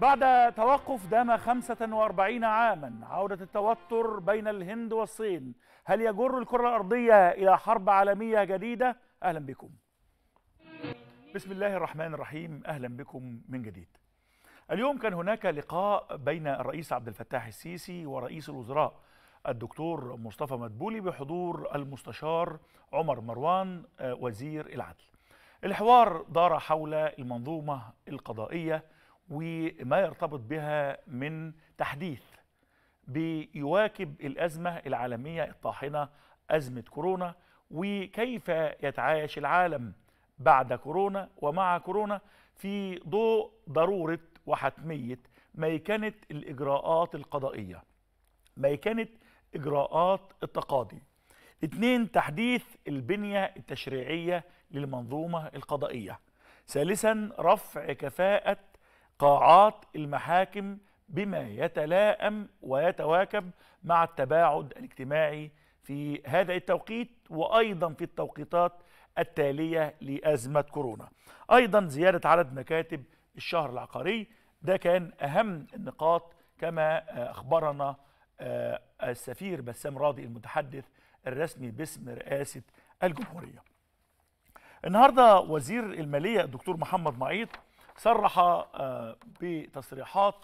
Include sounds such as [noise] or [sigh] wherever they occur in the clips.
بعد توقف دام 45 عاما عودة التوتر بين الهند والصين هل يجر الكرة الأرضية إلى حرب عالمية جديدة؟ أهلا بكم بسم الله الرحمن الرحيم أهلا بكم من جديد اليوم كان هناك لقاء بين الرئيس عبد الفتاح السيسي ورئيس الوزراء الدكتور مصطفى مدبولي بحضور المستشار عمر مروان آه، وزير العدل الحوار دار حول المنظومة القضائية وما يرتبط بها من تحديث بيواكب الأزمة العالمية الطاحنة أزمة كورونا وكيف يتعايش العالم بعد كورونا ومع كورونا في ضوء ضرورة وحتمية ميكنة الإجراءات القضائية ميكنة إجراءات التقاضي اثنين تحديث البنية التشريعية للمنظومة القضائية ثالثا رفع كفاءة قاعات المحاكم بما يتلائم ويتواكب مع التباعد الاجتماعي في هذا التوقيت وأيضا في التوقيتات التالية لأزمة كورونا أيضا زيادة عدد مكاتب الشهر العقاري ده كان أهم النقاط كما آه، أخبرنا آه، السفير بسام راضي المتحدث الرسمي باسم رئاسة الجمهورية النهاردة وزير المالية الدكتور محمد معيط صرح آه، بتصريحات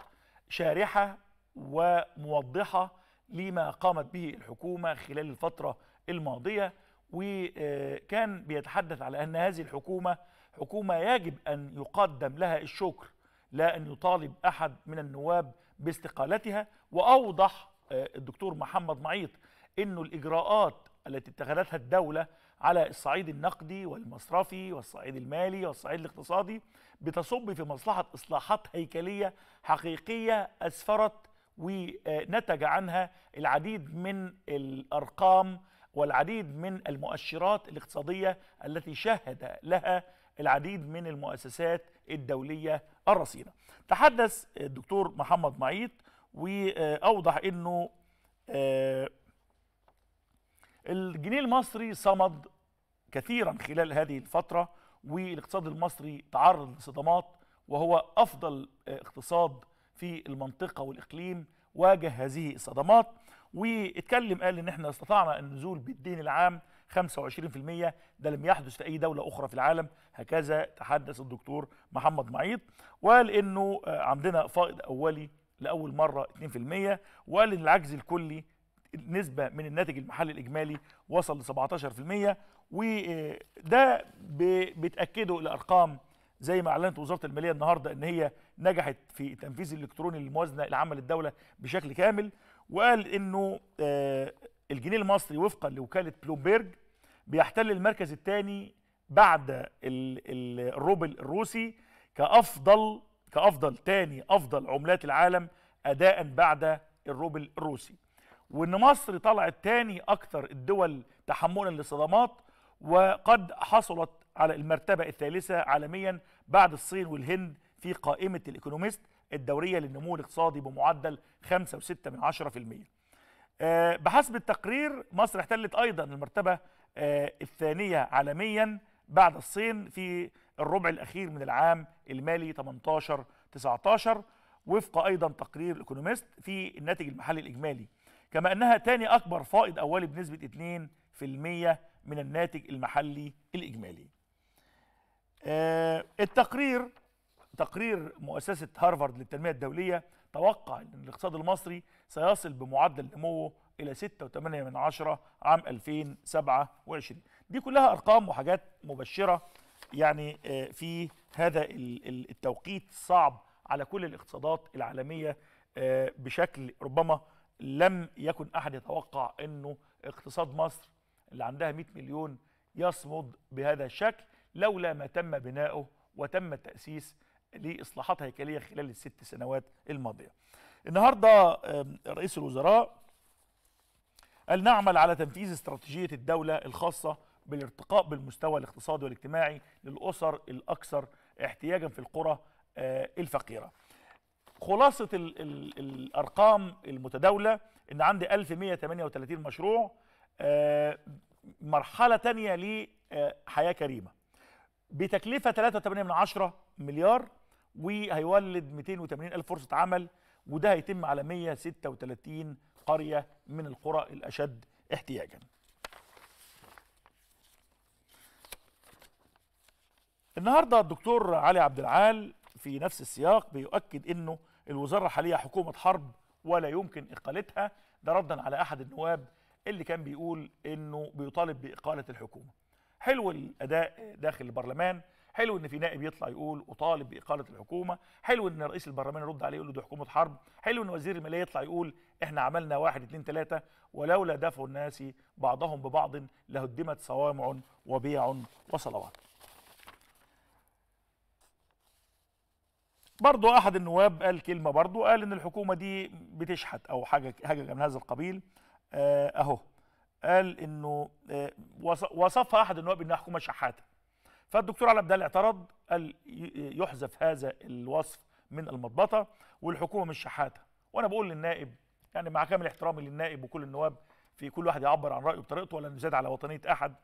شارحة وموضحة لما قامت به الحكومة خلال الفترة الماضية وكان بيتحدث على أن هذه الحكومة حكومة يجب أن يقدم لها الشكر لا أن يطالب أحد من النواب باستقالتها وأوضح آه، الدكتور محمد معيط أنه الإجراءات التي اتخذتها الدولة على الصعيد النقدي والمصرفي والصعيد المالي والصعيد الاقتصادي بتصب في مصلحة إصلاحات هيكلية حقيقية أسفرت ونتج عنها العديد من الأرقام والعديد من المؤشرات الاقتصادية التي شهد لها العديد من المؤسسات الدولية الرصينة تحدث الدكتور محمد معيط وأوضح أنه آه، الجنيه المصري صمد كثيرا خلال هذه الفترة والاقتصاد المصري تعرض لصدمات وهو افضل آه، اقتصاد في المنطقه والاقليم واجه هذه الصدمات واتكلم قال ان احنا استطعنا النزول بالدين العام 25% ده لم يحدث في اي دوله اخرى في العالم هكذا تحدث الدكتور محمد معيط وقال انه آه، عندنا فائض اولي لاول مره 2% وقال ان العجز الكلي نسبة من الناتج المحلي الإجمالي وصل ل 17% وده بتاكده الارقام زي ما اعلنت وزاره الماليه النهارده ان هي نجحت في التنفيذ الالكتروني للموازنه العامه للدوله بشكل كامل وقال انه آه، الجنيه المصري وفقا لوكاله بلومبيرج بيحتل المركز الثاني بعد الروبل الروسي كافضل كافضل ثاني افضل عملات العالم اداء بعد الروبل الروسي وان مصر طلعت ثاني اكثر الدول تحملا للصدمات وقد حصلت على المرتبة الثالثة عالميا بعد الصين والهند في قائمة الإيكونوميست الدورية للنمو الاقتصادي بمعدل 5.6% آه، بحسب التقرير مصر احتلت أيضا المرتبة آه، الثانية عالميا بعد الصين في الربع الأخير من العام المالي 18-19 وفق أيضا تقرير الإيكونوميست في الناتج المحلي الإجمالي كما أنها ثاني أكبر فائض أولي بنسبة 2% من الناتج المحلي الإجمالي آه، التقرير تقرير مؤسسة هارفارد للتنمية الدولية توقع أن الاقتصاد المصري سيصل بمعدل نموه إلى 6.8 من عشرة عام 2027 دي كلها أرقام وحاجات مبشرة يعني آه، في هذا التوقيت الصعب على كل الاقتصادات العالمية آه، بشكل ربما لم يكن أحد يتوقع أنه اقتصاد مصر اللي عندها 100 مليون يصمد بهذا الشكل لولا ما تم بناؤه وتم التأسيس لإصلاحات هيكلية خلال الست سنوات الماضية النهاردة رئيس الوزراء قال نعمل على تنفيذ استراتيجية الدولة الخاصة بالارتقاء بالمستوى الاقتصادي والاجتماعي للأسر الأكثر احتياجا في القرى آه، الفقيرة خلاصة الـ الـ الأرقام المتداولة إن عندي 1138 مشروع آه، مرحلة تانية لحياة آه، كريمة بتكلفة 3.8 مليار وهيولد 280 ألف فرصة عمل وده هيتم على 136 قرية من القرى الأشد احتياجا النهاردة الدكتور علي عبد العال في نفس السياق بيؤكد أنه الوزارة الحالية حكومة حرب ولا يمكن إقالتها ده ردا على أحد النواب اللي كان بيقول انه بيطالب باقاله الحكومه حلو الاداء داخل البرلمان حلو ان في نائب يطلع يقول اطالب باقاله الحكومه حلو ان رئيس البرلمان يرد عليه يقول له دي حكومه حرب حلو ان وزير الماليه يطلع يقول احنا عملنا واحد اتنين تلاته ولولا دفع الناس بعضهم ببعض لهدمت صوامع وبيع وصلوات برضو احد النواب قال كلمه برضو قال ان الحكومه دي بتشحت او حاجه حاجه من هذا القبيل آه، اهو قال انه آه، وصفها احد النواب انها حكومه شحاته فالدكتور علي عبدال اعترض قال يحذف هذا الوصف من المضبطه والحكومه مش شحاته وانا بقول للنائب يعني مع كامل احترامي للنائب وكل النواب في كل واحد يعبر عن رايه بطريقته ولا نزاد على وطنيه احد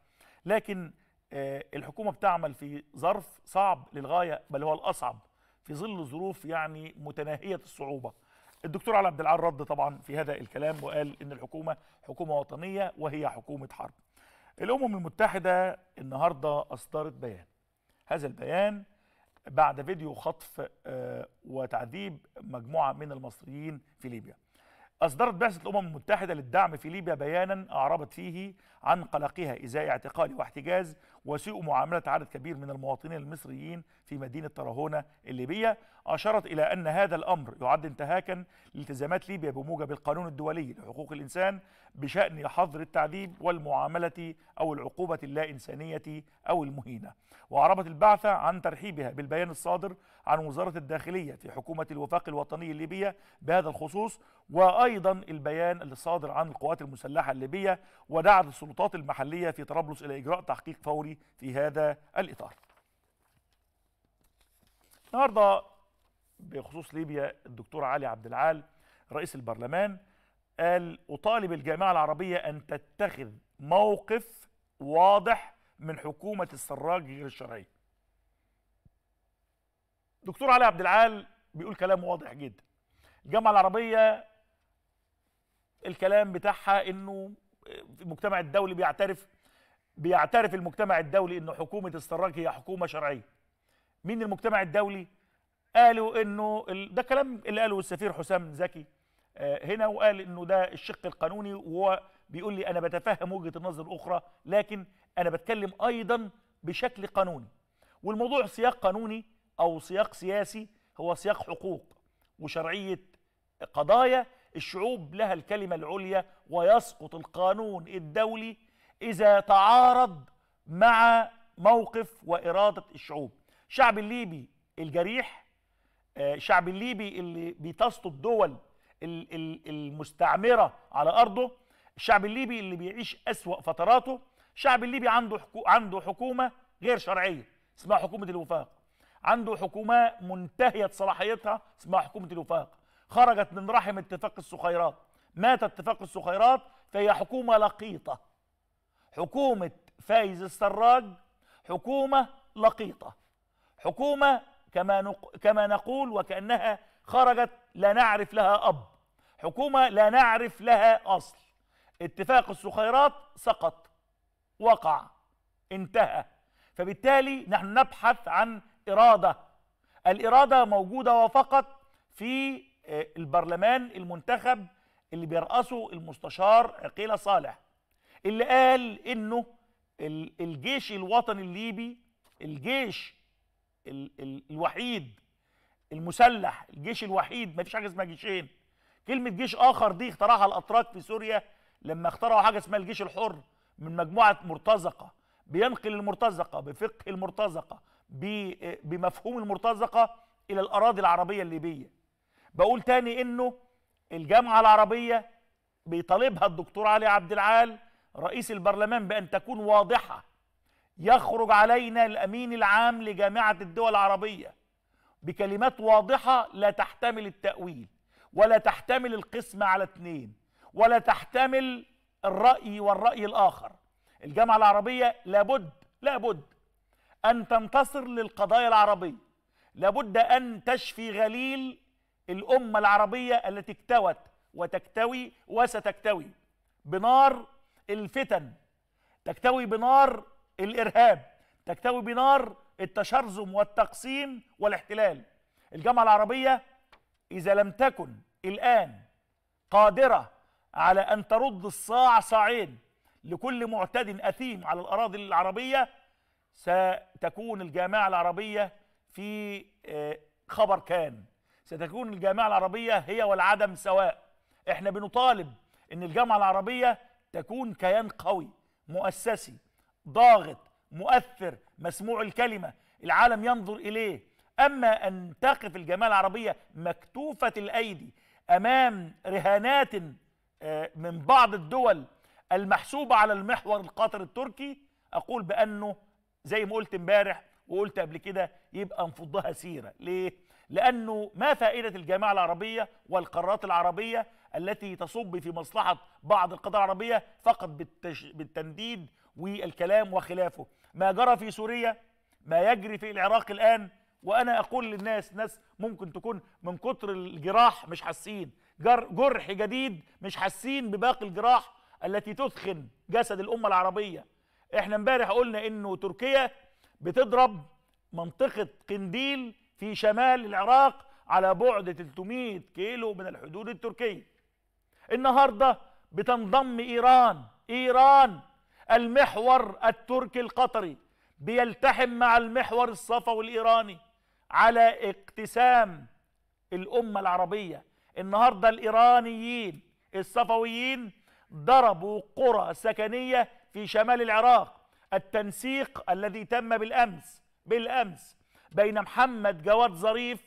لكن آه، الحكومه بتعمل في ظرف صعب للغايه بل هو الاصعب في ظل ظروف يعني متناهيه الصعوبه الدكتور علي عبد العال رد طبعا في هذا الكلام وقال ان الحكومه حكومه وطنيه وهي حكومه حرب. الامم المتحده النهارده اصدرت بيان. هذا البيان بعد فيديو خطف آه، وتعذيب مجموعه من المصريين في ليبيا. اصدرت بعثه الامم المتحده للدعم في ليبيا بيانا اعربت فيه عن قلقها إزاء اعتقال واحتجاز وسوء معاملة عدد كبير من المواطنين المصريين في مدينة طرهونة الليبية أشارت إلى أن هذا الأمر يعد انتهاكا لالتزامات ليبيا بموجب القانون الدولي لحقوق الإنسان بشأن حظر التعذيب والمعاملة أو العقوبة اللا إنسانية أو المهينة وأعربت البعثة عن ترحيبها بالبيان الصادر عن وزارة الداخلية في حكومة الوفاق الوطني الليبية بهذا الخصوص وأيضا البيان الصادر عن القوات المسلحة الليبية ودعت السلطات السلطات المحلية في طرابلس إلى إجراء تحقيق فوري في هذا الإطار النهاردة بخصوص ليبيا الدكتور علي عبد العال رئيس البرلمان قال أطالب الجامعة العربية أن تتخذ موقف واضح من حكومة السراج غير الشرعية دكتور علي عبد العال بيقول كلام واضح جدا الجامعة العربية الكلام بتاعها انه المجتمع الدولي بيعترف بيعترف المجتمع الدولي انه حكومه السراج هي حكومه شرعيه مين المجتمع الدولي قالوا انه ده كلام اللي قاله السفير حسام زكي آه، هنا وقال انه ده الشق القانوني وهو بيقول لي انا بتفهم وجهه النظر الاخرى لكن انا بتكلم ايضا بشكل قانوني والموضوع سياق قانوني او سياق سياسي هو سياق حقوق وشرعيه قضايا الشعوب لها الكلمة العليا ويسقط القانون الدولي إذا تعارض مع موقف وإرادة الشعوب الشعب الليبي الجريح آه، الشعب الليبي اللي بتسقط دول المستعمرة على أرضه الشعب الليبي اللي بيعيش أسوأ فتراته الشعب الليبي عنده عنده حكومة غير شرعية اسمها حكومة الوفاق عنده حكومة منتهية صلاحيتها اسمها حكومة الوفاق خرجت من رحم اتفاق السخيرات مات اتفاق السخيرات فهي حكومة لقيطة حكومة فايز السراج حكومة لقيطة حكومة كما, نق... كما نقول وكأنها خرجت لا نعرف لها أب حكومة لا نعرف لها أصل اتفاق السخيرات سقط وقع انتهى فبالتالي نحن نبحث عن إرادة الإرادة موجودة وفقط في آه، البرلمان المنتخب اللي بيرأسه المستشار عقيلة صالح اللي قال انه الجيش الوطني الليبي الجيش الوحيد المسلح الجيش الوحيد ما فيش حاجه اسمها جيشين كلمه جيش اخر دي اخترعها الاتراك في سوريا لما اخترعوا حاجه اسمها الجيش الحر من مجموعه مرتزقه بينقل المرتزقه بفقه المرتزقه بمفهوم المرتزقه الى الاراضي العربيه الليبيه بقول تاني انه الجامعه العربيه بيطالبها الدكتور علي عبد العال رئيس البرلمان بان تكون واضحه يخرج علينا الامين العام لجامعه الدول العربيه بكلمات واضحه لا تحتمل التاويل ولا تحتمل القسم على اثنين ولا تحتمل الراي والراي الاخر الجامعه العربيه لابد لابد ان تنتصر للقضايا العربيه لابد ان تشفي غليل الأمة العربية التي اكتوت وتكتوي وستكتوي بنار الفتن تكتوي بنار الإرهاب تكتوي بنار التشرذم والتقسيم والاحتلال الجامعة العربية إذا لم تكن الآن قادرة على أن ترد الصاع صاعين لكل معتد أثيم على الأراضي العربية ستكون الجامعة العربية في آه، خبر كان ستكون الجامعة العربية هي والعدم سواء احنا بنطالب ان الجامعة العربية تكون كيان قوي مؤسسي ضاغط مؤثر مسموع الكلمة العالم ينظر إليه أما أن تقف الجامعة العربية مكتوفة الأيدي أمام رهانات آه، من بعض الدول المحسوبة على المحور القطر التركي أقول بأنه زي ما قلت امبارح وقلت قبل كده يبقى نفضها سيرة ليه؟ لأنه ما فائدة الجامعة العربية والقرارات العربية التي تصب في مصلحة بعض القضاء العربية فقط بالتش... بالتنديد والكلام وخلافه ما جرى في سوريا ما يجري في العراق الآن وأنا أقول للناس ناس ممكن تكون من كتر الجراح مش حاسين جر... جرح جديد مش حاسين بباقي الجراح التي تثخن جسد الأمة العربية احنا امبارح قلنا انه تركيا بتضرب منطقة قنديل في شمال العراق على بعد 300 كيلو من الحدود التركية النهاردة بتنضم إيران إيران المحور التركي القطري بيلتحم مع المحور الصفوي الإيراني على اقتسام الأمة العربية النهاردة الإيرانيين الصفويين ضربوا قرى سكنية في شمال العراق التنسيق الذي تم بالأمس بالأمس بين محمد جواد ظريف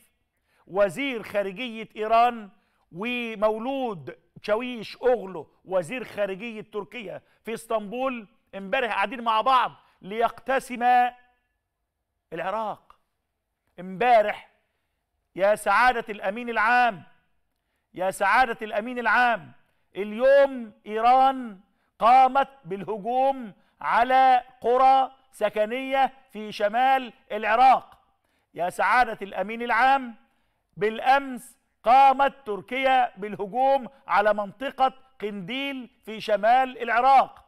وزير خارجية إيران ومولود شاويش أغلو وزير خارجية تركيا في اسطنبول امبارح قاعدين مع بعض ليقتسما العراق امبارح يا سعادة الأمين العام يا سعادة الأمين العام اليوم إيران قامت بالهجوم على قرى سكنية في شمال العراق يا سعادة الأمين العام بالأمس قامت تركيا بالهجوم على منطقة قنديل في شمال العراق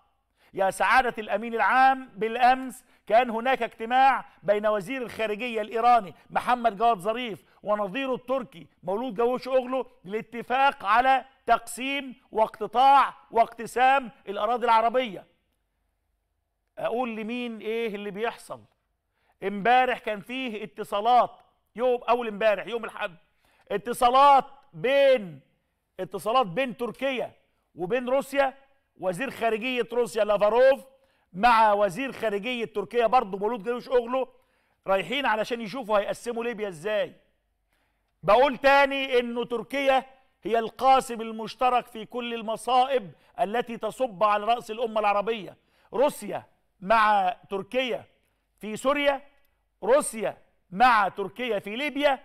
يا سعادة الأمين العام بالأمس كان هناك اجتماع بين وزير الخارجية الإيراني محمد جواد ظريف ونظيره التركي مولود جوش أغلو للاتفاق على تقسيم واقتطاع واقتسام الأراضي العربية أقول لمين إيه اللي بيحصل امبارح كان فيه اتصالات يوم اول امبارح يوم الاحد اتصالات بين اتصالات بين تركيا وبين روسيا وزير خارجيه روسيا لافاروف مع وزير خارجيه تركيا برضه مولود جلوش اوغلو رايحين علشان يشوفوا هيقسموا ليبيا ازاي بقول تاني انه تركيا هي القاسم المشترك في كل المصائب التي تصب على راس الامه العربيه روسيا مع تركيا في سوريا روسيا مع تركيا في ليبيا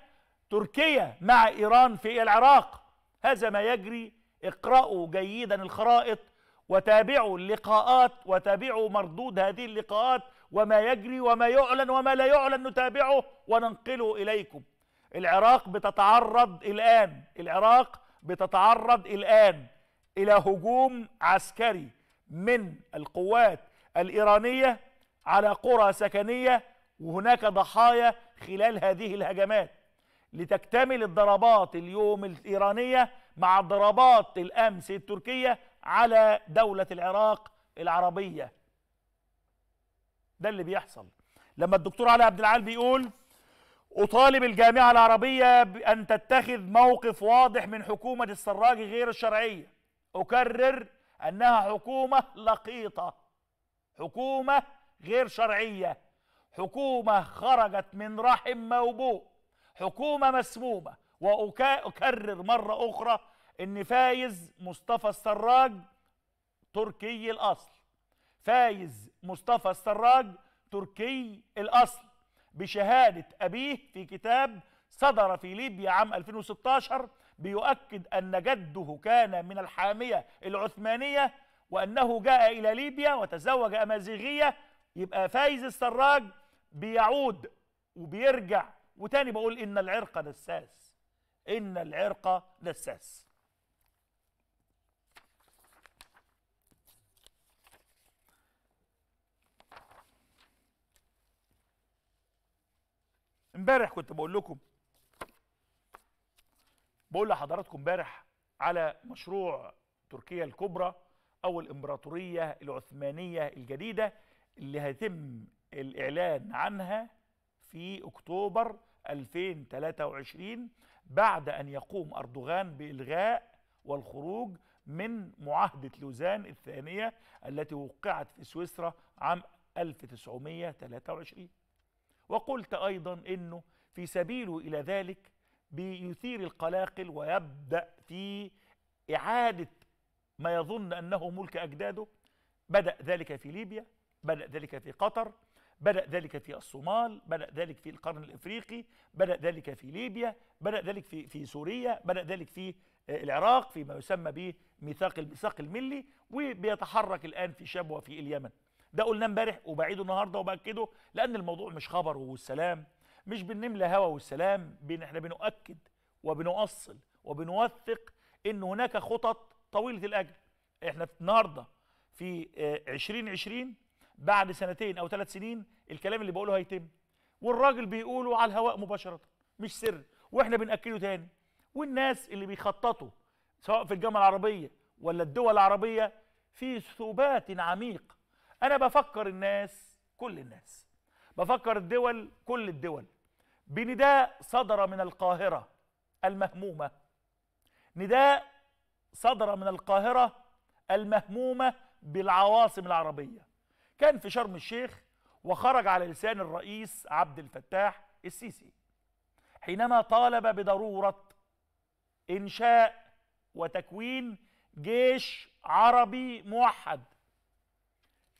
تركيا مع إيران في العراق هذا ما يجري اقرأوا جيدا الخرائط وتابعوا اللقاءات وتابعوا مردود هذه اللقاءات وما يجري وما يعلن وما لا يعلن نتابعه وننقله إليكم العراق بتتعرض الآن العراق بتتعرض الآن إلى هجوم عسكري من القوات الإيرانية على قرى سكنية وهناك ضحايا خلال هذه الهجمات لتكتمل الضربات اليوم الإيرانية مع ضربات الأمس التركية على دولة العراق العربية ده اللي بيحصل لما الدكتور علي عبد العال بيقول أطالب الجامعة العربية بأن تتخذ موقف واضح من حكومة السراج غير الشرعية أكرر أنها حكومة لقيطة حكومة غير شرعية حكومة خرجت من رحم موبوء حكومة مسمومة وأكرر مرة أخرى إن فايز مصطفى السراج تركي الأصل فايز مصطفى السراج تركي الأصل بشهادة أبيه في كتاب صدر في ليبيا عام 2016 بيؤكد أن جده كان من الحامية العثمانية وأنه جاء إلى ليبيا وتزوج أمازيغية يبقى فايز السراج بيعود وبيرجع وتاني بقول ان العرق دساس ان العرق دساس امبارح كنت بقول لكم بقول لحضراتكم امبارح على مشروع تركيا الكبرى او الامبراطوريه العثمانيه الجديده اللي هيتم الإعلان عنها في أكتوبر 2023 بعد أن يقوم أردوغان بإلغاء والخروج من معاهدة لوزان الثانية التي وقعت في سويسرا عام 1923 وقلت أيضا أنه في سبيله إلى ذلك بيثير القلاقل ويبدأ في إعادة ما يظن أنه ملك أجداده بدأ ذلك في ليبيا بدأ ذلك في قطر بدأ ذلك في الصومال بدأ ذلك في القرن الإفريقي بدأ ذلك في ليبيا بدأ ذلك في, في سوريا بدأ ذلك في آه، العراق فيما يسمى بميثاق الميثاق الملي وبيتحرك الآن في شاب وفي اليمن ده قلنا امبارح وبعيده النهارده وباكده لان الموضوع مش خبر والسلام مش بنملى هوا والسلام بن احنا بنؤكد وبنؤصل وبنوثق ان هناك خطط طويله الاجل احنا النهارده في 2020 آه، بعد سنتين او ثلاث سنين الكلام اللي بقوله هيتم والراجل بيقوله على الهواء مباشره مش سر واحنا بناكله تاني والناس اللي بيخططوا سواء في الجامعه العربيه ولا الدول العربيه في ثبات عميق انا بفكر الناس كل الناس بفكر الدول كل الدول بنداء صدر من القاهره المهمومه نداء صدر من القاهره المهمومه بالعواصم العربيه كان في شرم الشيخ وخرج على لسان الرئيس عبد الفتاح السيسي حينما طالب بضروره انشاء وتكوين جيش عربي موحد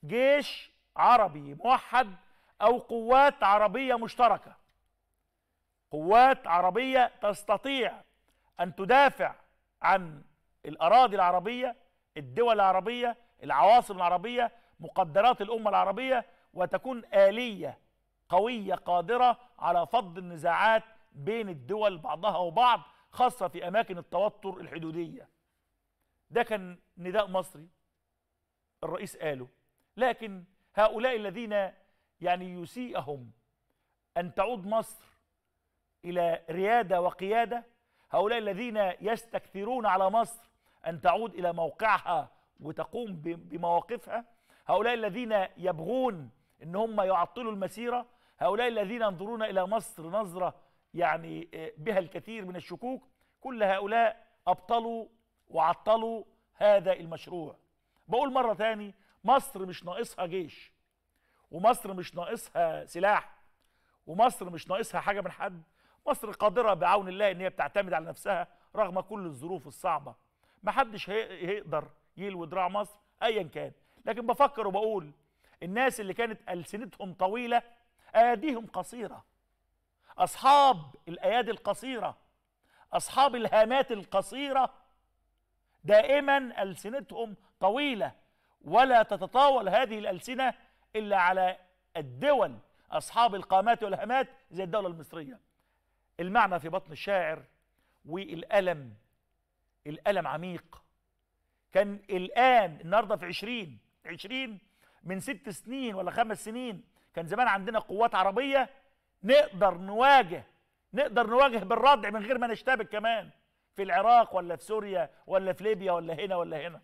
جيش عربي موحد او قوات عربيه مشتركه قوات عربيه تستطيع ان تدافع عن الاراضي العربيه الدول العربيه العواصم العربيه مقدرات الأمة العربية وتكون آلية قوية قادرة على فض النزاعات بين الدول بعضها وبعض خاصة في أماكن التوتر الحدودية ده كان نداء مصري الرئيس قاله لكن هؤلاء الذين يعني يسيئهم أن تعود مصر إلى ريادة وقيادة هؤلاء الذين يستكثرون على مصر أن تعود إلى موقعها وتقوم بمواقفها هؤلاء الذين يبغون ان هم يعطلوا المسيره هؤلاء الذين ينظرون الى مصر نظره يعني آه، بها الكثير من الشكوك كل هؤلاء ابطلوا وعطلوا هذا المشروع بقول مره ثاني مصر مش ناقصها جيش ومصر مش ناقصها سلاح ومصر مش ناقصها حاجه من حد مصر قادره بعون الله ان هي بتعتمد على نفسها رغم كل الظروف الصعبه محدش هيقدر يلوي دراع مصر ايا كان لكن بفكر وبقول الناس اللي كانت ألسنتهم طويلة أيديهم قصيرة أصحاب الأيادي القصيرة أصحاب الهامات القصيرة دائما ألسنتهم طويلة ولا تتطاول هذه الألسنة إلا على الدول أصحاب القامات والهامات زي الدولة المصرية المعنى في بطن الشاعر والألم الألم عميق كان الآن النهاردة في عشرين 20 من ست سنين ولا خمس سنين كان زمان عندنا قوات عربية نقدر نواجه نقدر نواجه بالردع من غير ما نشتبك كمان في العراق ولا في سوريا ولا في ليبيا ولا هنا ولا هنا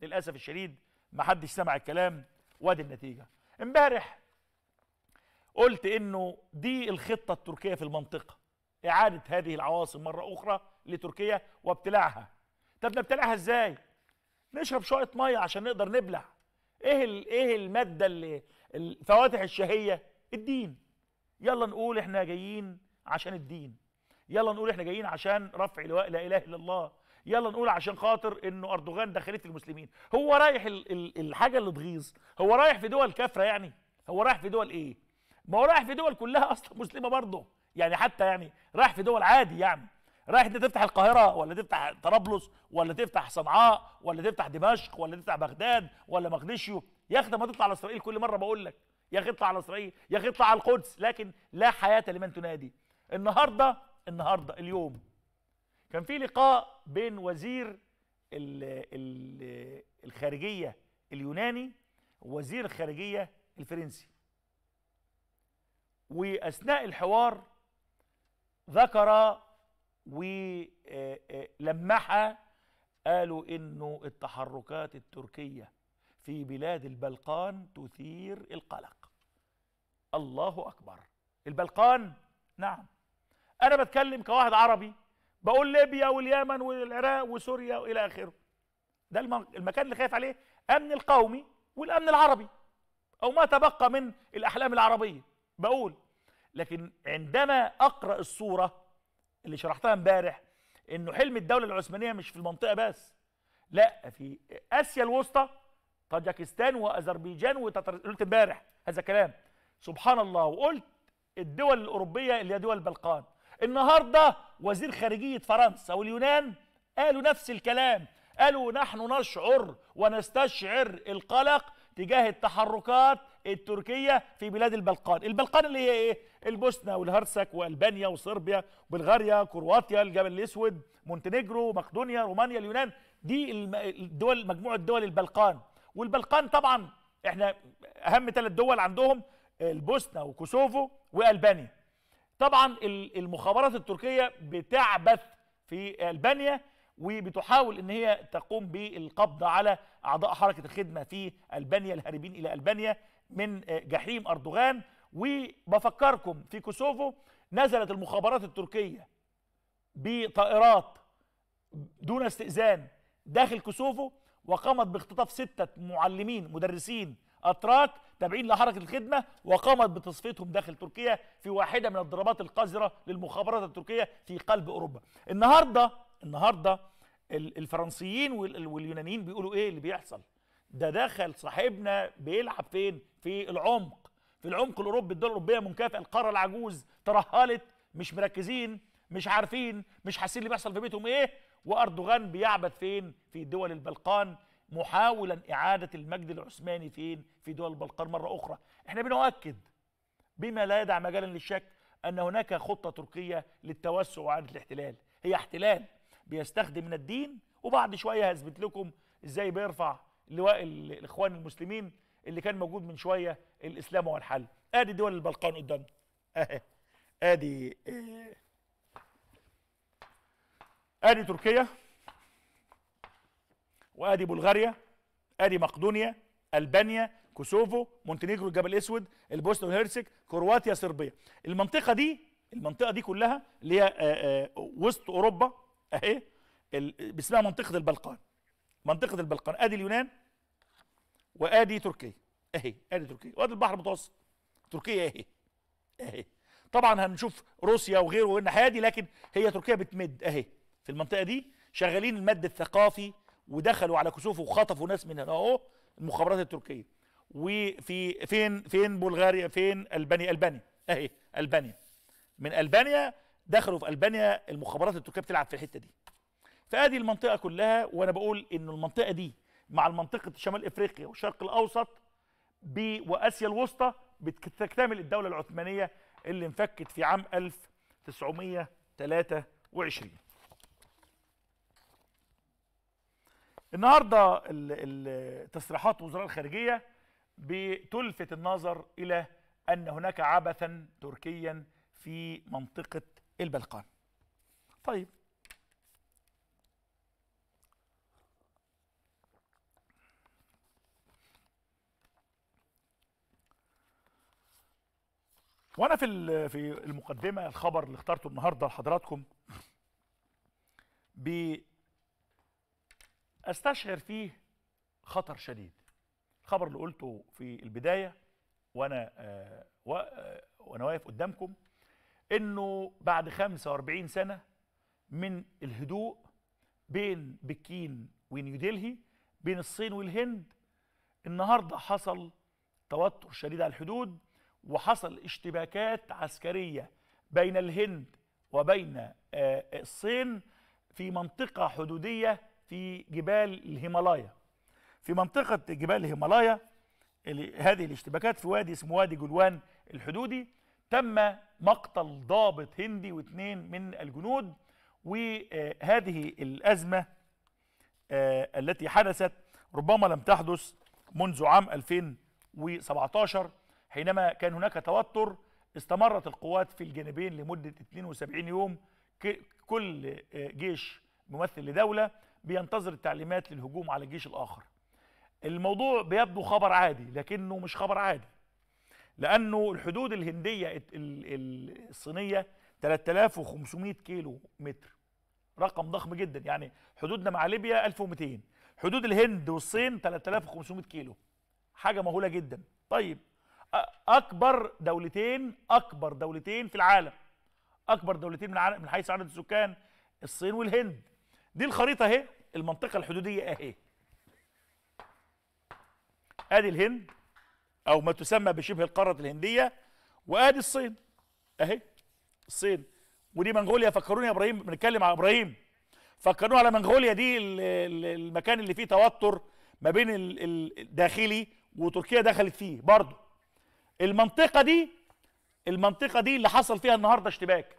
للأسف الشديد ما حدش سمع الكلام وادي النتيجة امبارح قلت انه دي الخطة التركية في المنطقة اعادة هذه العواصم مرة اخرى لتركيا وابتلاعها طب نبتلعها ازاي نشرب شوية مية عشان نقدر نبلع ايه ايه الماده اللي الفواتح الشهيه الدين يلا نقول احنا جايين عشان الدين يلا نقول احنا جايين عشان رفع لواء لا اله الا الله يلا نقول عشان خاطر انه اردوغان دخلت المسلمين هو رايح الـ الـ الحاجه اللي تغيظ هو رايح في دول كافره يعني هو رايح في دول ايه ما هو رايح في دول كلها اصلا مسلمه برضه يعني حتى يعني رايح في دول عادي يعني رايح انت تفتح القاهره ولا تفتح طرابلس ولا تفتح صنعاء ولا تفتح دمشق ولا تفتح بغداد ولا مقدشيو يا اخي ما تطلع على اسرائيل كل مره بقول لك يا اخي اطلع على اسرائيل يا اخي اطلع على القدس لكن لا حياه لمن تنادي النهارده النهارده اليوم كان في لقاء بين وزير ال ال الخارجيه اليوناني ووزير الخارجيه الفرنسي واثناء الحوار ذكر ولمحة قالوا انه التحركات التركيه في بلاد البلقان تثير القلق الله اكبر البلقان نعم انا بتكلم كواحد عربي بقول ليبيا واليمن والعراق وسوريا والى اخره ده المكان اللي خايف عليه امن القومي والامن العربي او ما تبقى من الاحلام العربيه بقول لكن عندما اقرا الصوره اللي شرحتها امبارح انه حلم الدوله العثمانيه مش في المنطقه بس لا في اسيا الوسطى طاجكستان واذربيجان وتتر... قلت امبارح هذا كلام سبحان الله وقلت الدول الاوروبيه اللي هي دول البلقان النهارده وزير خارجيه فرنسا واليونان قالوا نفس الكلام قالوا نحن نشعر ونستشعر القلق تجاه التحركات التركيه في بلاد البلقان البلقان اللي هي ايه البوسنه والهرسك والبانيا وصربيا بلغاريا كرواتيا الجبل الاسود مونتينيجرو مقدونيا رومانيا اليونان دي الدول مجموعه دول البلقان والبلقان طبعا احنا اهم ثلاث دول عندهم البوسنه وكوسوفو والبانيا طبعا المخابرات التركيه بتعبث في البانيا وبتحاول ان هي تقوم بالقبض على اعضاء حركه الخدمه في البانيا الهاربين الى البانيا من جحيم اردوغان وبفكركم في كوسوفو نزلت المخابرات التركية بطائرات دون استئذان داخل كوسوفو وقامت باختطاف ستة معلمين مدرسين أتراك تابعين لحركة الخدمة وقامت بتصفيتهم داخل تركيا في واحدة من الضربات القذرة للمخابرات التركية في قلب أوروبا النهاردة النهاردة الفرنسيين واليونانيين بيقولوا إيه اللي بيحصل ده دخل صاحبنا بيلعب فين في العمق في العمق الاوروبي الدول الاوروبيه منكافئه القاره العجوز ترهلت مش مركزين مش عارفين مش حاسين اللي بيحصل في بيتهم ايه واردوغان بيعبث فين في دول البلقان محاولا اعاده المجد العثماني فين في دول البلقان مره اخرى احنا بنؤكد بما لا يدع مجالا للشك ان هناك خطه تركيه للتوسع واعاده الاحتلال هي احتلال بيستخدم من الدين وبعد شويه هثبت لكم ازاي بيرفع لواء الاخوان المسلمين اللي كان موجود من شويه الاسلام هو الحل ادي دول البلقان قدامنا [laughs] ادي آه، ادي تركيا وادي بلغاريا ادي مقدونيا البانيا كوسوفو مونتينيجرو الجبل الاسود البوسنه والهرسك كرواتيا صربيا المنطقه دي المنطقه دي كلها اللي هي آه، آه، وسط اوروبا اهي اسمها منطقه البلقان منطقه البلقان ادي اليونان وادي تركيا اهي ادي تركيا وادي البحر المتوسط تركيا اهي اهي طبعا هنشوف روسيا وغيره الناحيه دي لكن هي تركيا بتمد اهي في المنطقه دي شغالين المد الثقافي ودخلوا على كسوف وخطفوا ناس من هنا اهو المخابرات التركيه وفي فين فين بلغاريا فين البانيا البانيا اهي البانيا من البانيا دخلوا في البانيا المخابرات التركيه بتلعب في الحته دي فادي المنطقه كلها وانا بقول ان المنطقه دي مع المنطقة شمال افريقيا والشرق الاوسط واسيا الوسطى بتكتمل الدوله العثمانيه اللي انفكت في عام 1923 النهارده تصريحات وزراء الخارجيه بتلفت النظر الى ان هناك عبثا تركيا في منطقه البلقان طيب وانا في في المقدمه الخبر اللي اخترته النهارده لحضراتكم ب استشعر فيه خطر شديد الخبر اللي قلته في البدايه وانا آه, آه، وانا واقف قدامكم انه بعد 45 سنه من الهدوء بين بكين ونيودلهي بين الصين والهند النهارده حصل توتر شديد على الحدود وحصل اشتباكات عسكرية بين الهند وبين آه، الصين في منطقة حدودية في جبال الهيمالايا في منطقة جبال الهيمالايا هذه الاشتباكات في وادي اسمه وادي جلوان الحدودي تم مقتل ضابط هندي واثنين من الجنود وهذه الأزمة آه، التي حدثت ربما لم تحدث منذ عام 2017 حينما كان هناك توتر استمرت القوات في الجانبين لمدة 72 يوم كل جيش ممثل لدولة بينتظر التعليمات للهجوم على الجيش الآخر الموضوع بيبدو خبر عادي لكنه مش خبر عادي لأنه الحدود الهندية الصينية 3500 كيلو متر رقم ضخم جدا يعني حدودنا مع ليبيا 1200 حدود الهند والصين 3500 كيلو حاجة مهولة جدا طيب اكبر دولتين اكبر دولتين في العالم اكبر دولتين من من حيث عدد السكان الصين والهند دي الخريطه اهي المنطقه الحدوديه اهي ادي الهند او ما تسمى بشبه القاره الهنديه وادي الصين اهي الصين ودي منغوليا فكروني يا ابراهيم بنتكلم على ابراهيم فكروني على منغوليا دي المكان اللي فيه توتر ما بين الداخلي وتركيا دخلت فيه برضه المنطقه دي المنطقه دي اللي حصل فيها النهارده اشتباك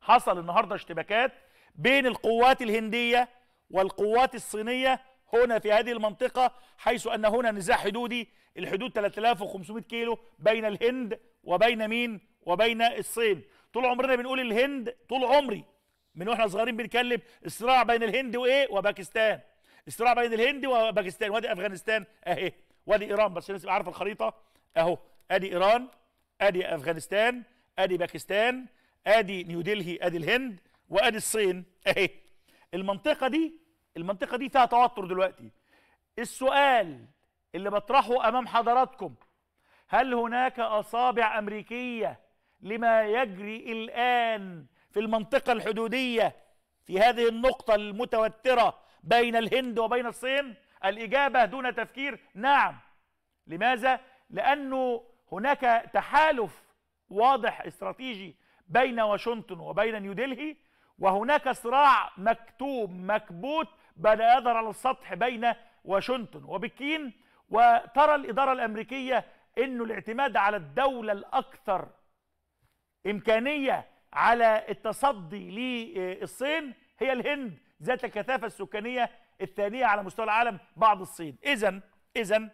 حصل النهارده اشتباكات بين القوات الهنديه والقوات الصينيه هنا في هذه المنطقه حيث ان هنا نزاع حدودي الحدود 3500 كيلو بين الهند وبين مين وبين الصين طول عمرنا بنقول الهند طول عمري من واحنا صغيرين بنتكلم الصراع بين الهند وايه وباكستان الصراع بين الهند وباكستان وادي افغانستان اهي وادي ايران بس الناس تبقى عارفه الخريطه اهو ادي ايران ادي افغانستان ادي باكستان ادي نيودلهي ادي الهند وادي الصين اهي المنطقه دي المنطقه دي فيها توتر دلوقتي السؤال اللي بطرحه امام حضراتكم هل هناك اصابع امريكيه لما يجري الان في المنطقه الحدوديه في هذه النقطه المتوتره بين الهند وبين الصين الاجابه دون تفكير نعم لماذا لانه هناك تحالف واضح استراتيجي بين واشنطن وبين نيودلهي وهناك صراع مكتوب مكبوت بدا يظهر على السطح بين واشنطن وبكين وترى الاداره الامريكيه انه الاعتماد على الدوله الاكثر امكانيه على التصدي للصين هي الهند ذات الكثافه السكانيه الثانيه على مستوى العالم بعد الصين اذا اذا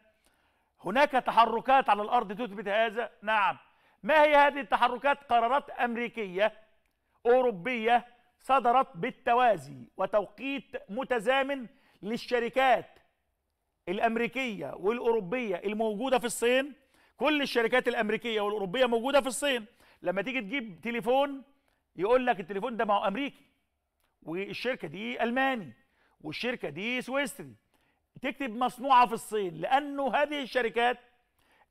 هناك تحركات على الأرض تثبت هذا نعم ما هي هذه التحركات قرارات أمريكية أوروبية صدرت بالتوازي وتوقيت متزامن للشركات الأمريكية والأوروبية الموجودة في الصين كل الشركات الأمريكية والأوروبية موجودة في الصين لما تيجي تجيب تليفون يقول لك التليفون ده ما هو أمريكي والشركة دي ألماني والشركة دي سويسري تكتب مصنوعه في الصين لانه هذه الشركات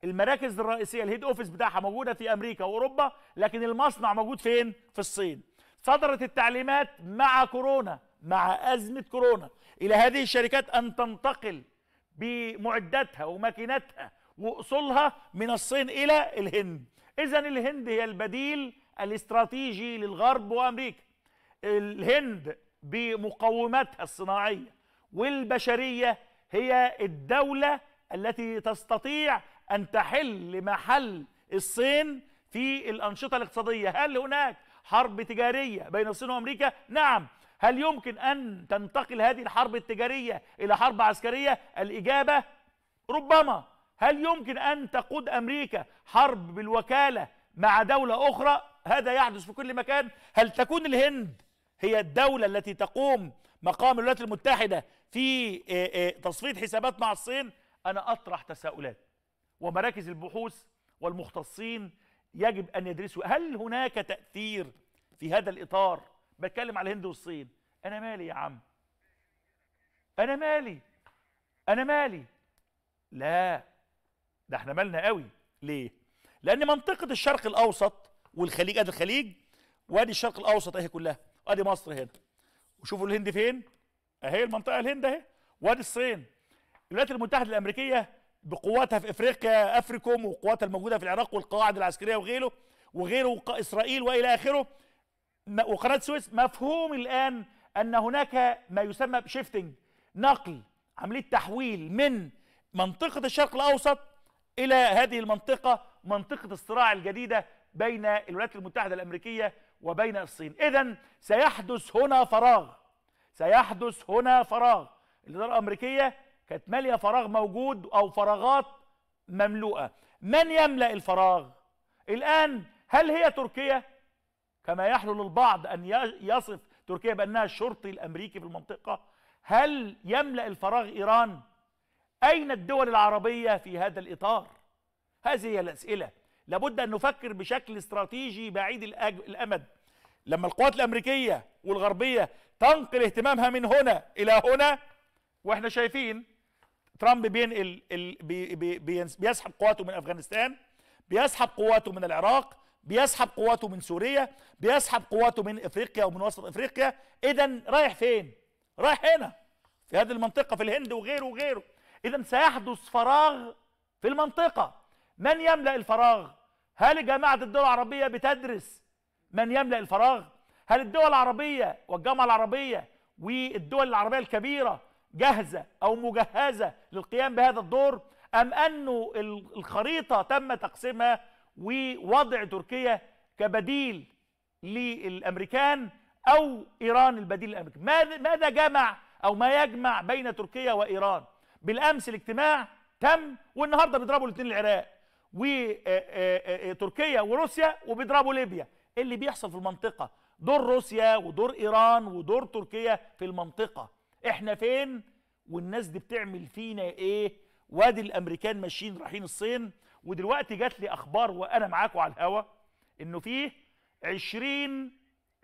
المراكز الرئيسيه الهيد اوفيس بتاعها موجوده في امريكا واوروبا لكن المصنع موجود فين في الصين صدرت التعليمات مع كورونا مع ازمه كورونا الى هذه الشركات ان تنتقل بمعداتها وماكيناتها واصولها من الصين الى الهند اذا الهند هي البديل الاستراتيجي للغرب وامريكا الهند بمقوماتها الصناعيه والبشريه هي الدولة التي تستطيع أن تحل محل الصين في الأنشطة الاقتصادية هل هناك حرب تجارية بين الصين وأمريكا؟ نعم هل يمكن أن تنتقل هذه الحرب التجارية إلى حرب عسكرية؟ الإجابة ربما هل يمكن أن تقود أمريكا حرب بالوكالة مع دولة أخرى؟ هذا يحدث في كل مكان هل تكون الهند هي الدولة التي تقوم مقام الولايات المتحدة في آه، آه، تصفية حسابات مع الصين أنا أطرح تساؤلات ومراكز البحوث والمختصين يجب أن يدرسوا هل هناك تأثير في هذا الإطار بتكلم على الهند والصين أنا مالي يا عم أنا مالي أنا مالي لا ده احنا مالنا قوي ليه؟ لأن منطقة الشرق الأوسط والخليج أدي الخليج وأدي الشرق الأوسط أهي كلها وأدي مصر هنا وشوفوا الهند فين؟ اهي المنطقه الهند اهي وادي الصين الولايات المتحده الامريكيه بقواتها في افريقيا افريكوم وقواتها الموجوده في العراق والقواعد العسكريه وغيره وغيره اسرائيل والى اخره وقناه السويس مفهوم الان ان هناك ما يسمى بشيفتنج نقل عمليه تحويل من منطقه الشرق الاوسط الى هذه المنطقه منطقه الصراع الجديده بين الولايات المتحده الامريكيه وبين الصين اذا سيحدث هنا فراغ سيحدث هنا فراغ الإدارة الأمريكية كانت مالية فراغ موجود أو فراغات مملوءة من يملأ الفراغ؟ الآن هل هي تركيا؟ كما يحلو للبعض أن يصف تركيا بأنها الشرطي الأمريكي في المنطقة هل يملأ الفراغ إيران؟ أين الدول العربية في هذا الإطار؟ هذه هي الأسئلة لابد أن نفكر بشكل استراتيجي بعيد الأمد لما القوات الامريكيه والغربيه تنقل اهتمامها من هنا الى هنا واحنا شايفين ترامب بينقل ال... بي... بي... بيسحب قواته من افغانستان بيسحب قواته من العراق بيسحب قواته من سوريا بيسحب قواته من افريقيا ومن وسط افريقيا اذا رايح فين رايح هنا في هذه المنطقه في الهند وغيره وغيره اذا سيحدث فراغ في المنطقه من يملا الفراغ هل جماعه الدول العربيه بتدرس من يملا الفراغ هل الدول العربيه والجامعه العربيه والدول العربيه الكبيره جاهزه او مجهزه للقيام بهذا الدور ام انه الخريطه تم تقسيمها ووضع تركيا كبديل للامريكان او ايران البديل الامريكي ماذا جمع او ما يجمع بين تركيا وايران بالامس الاجتماع تم والنهارده بيضربوا الاثنين العراق وتركيا وروسيا وبيضربوا ليبيا اللي بيحصل في المنطقه دور روسيا ودور ايران ودور تركيا في المنطقه احنا فين والناس دي بتعمل فينا ايه وادي الامريكان ماشيين رايحين الصين ودلوقتي جات لي اخبار وانا معاكم على الهوا انه فيه 20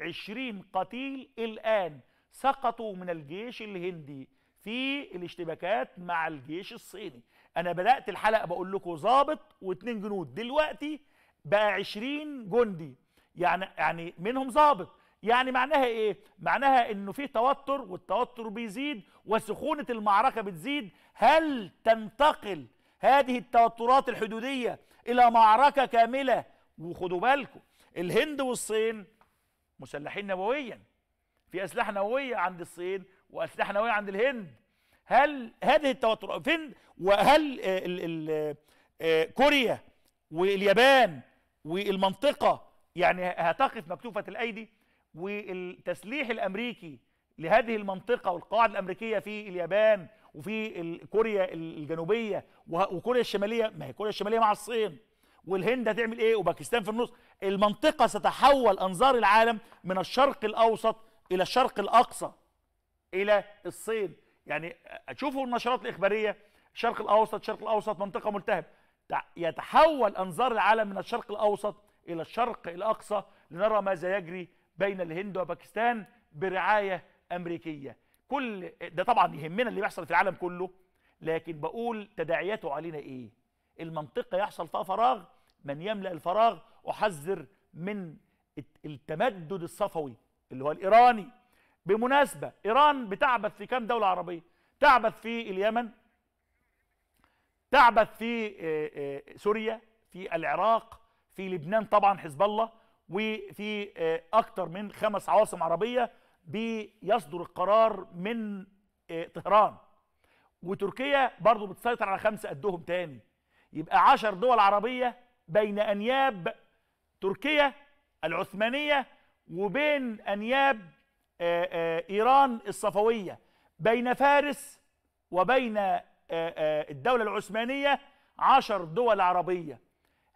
20 قتيل الان سقطوا من الجيش الهندي في الاشتباكات مع الجيش الصيني انا بدات الحلقه بقول لكم ظابط واثنين جنود دلوقتي بقى 20 جندي يعني يعني منهم ظابط يعني معناها ايه معناها انه في توتر والتوتر بيزيد وسخونه المعركه بتزيد هل تنتقل هذه التوترات الحدوديه الى معركه كامله وخدوا بالكم الهند والصين مسلحين نوويا في اسلحه نوويه عند الصين واسلحه نوويه عند الهند هل هذه التوتر فين وهل آه، آه، كوريا واليابان والمنطقه يعني هتقف مكتوفة الأيدي والتسليح الأمريكي لهذه المنطقة والقاعدة الأمريكية في اليابان وفي كوريا الجنوبية وكوريا الشمالية ما هي كوريا الشمالية مع الصين والهند هتعمل ايه وباكستان في النص المنطقة ستحول أنظار العالم من الشرق الأوسط إلى الشرق الأقصى إلى الصين يعني شوفوا النشرات الإخبارية الشرق الأوسط الشرق الأوسط منطقة ملتهبة يتحول أنظار العالم من الشرق الأوسط إلى الشرق الأقصى لنرى ماذا يجري بين الهند وباكستان برعاية أمريكية كل ده طبعا يهمنا اللي بيحصل في العالم كله لكن بقول تداعياته علينا إيه المنطقة يحصل فيها فراغ من يملأ الفراغ أحذر من التمدد الصفوي اللي هو الإيراني بمناسبة إيران بتعبث في كام دولة عربية تعبث في اليمن تعبث في آه، آه، سوريا في العراق في لبنان طبعا حزب الله وفي آه، اكثر من خمس عواصم عربيه بيصدر القرار من آه، طهران وتركيا برضه بتسيطر على خمسه قدهم تاني يبقى عشر دول عربيه بين انياب تركيا العثمانيه وبين انياب آه، ايران الصفويه بين فارس وبين الدوله العثمانيه عشر دول عربيه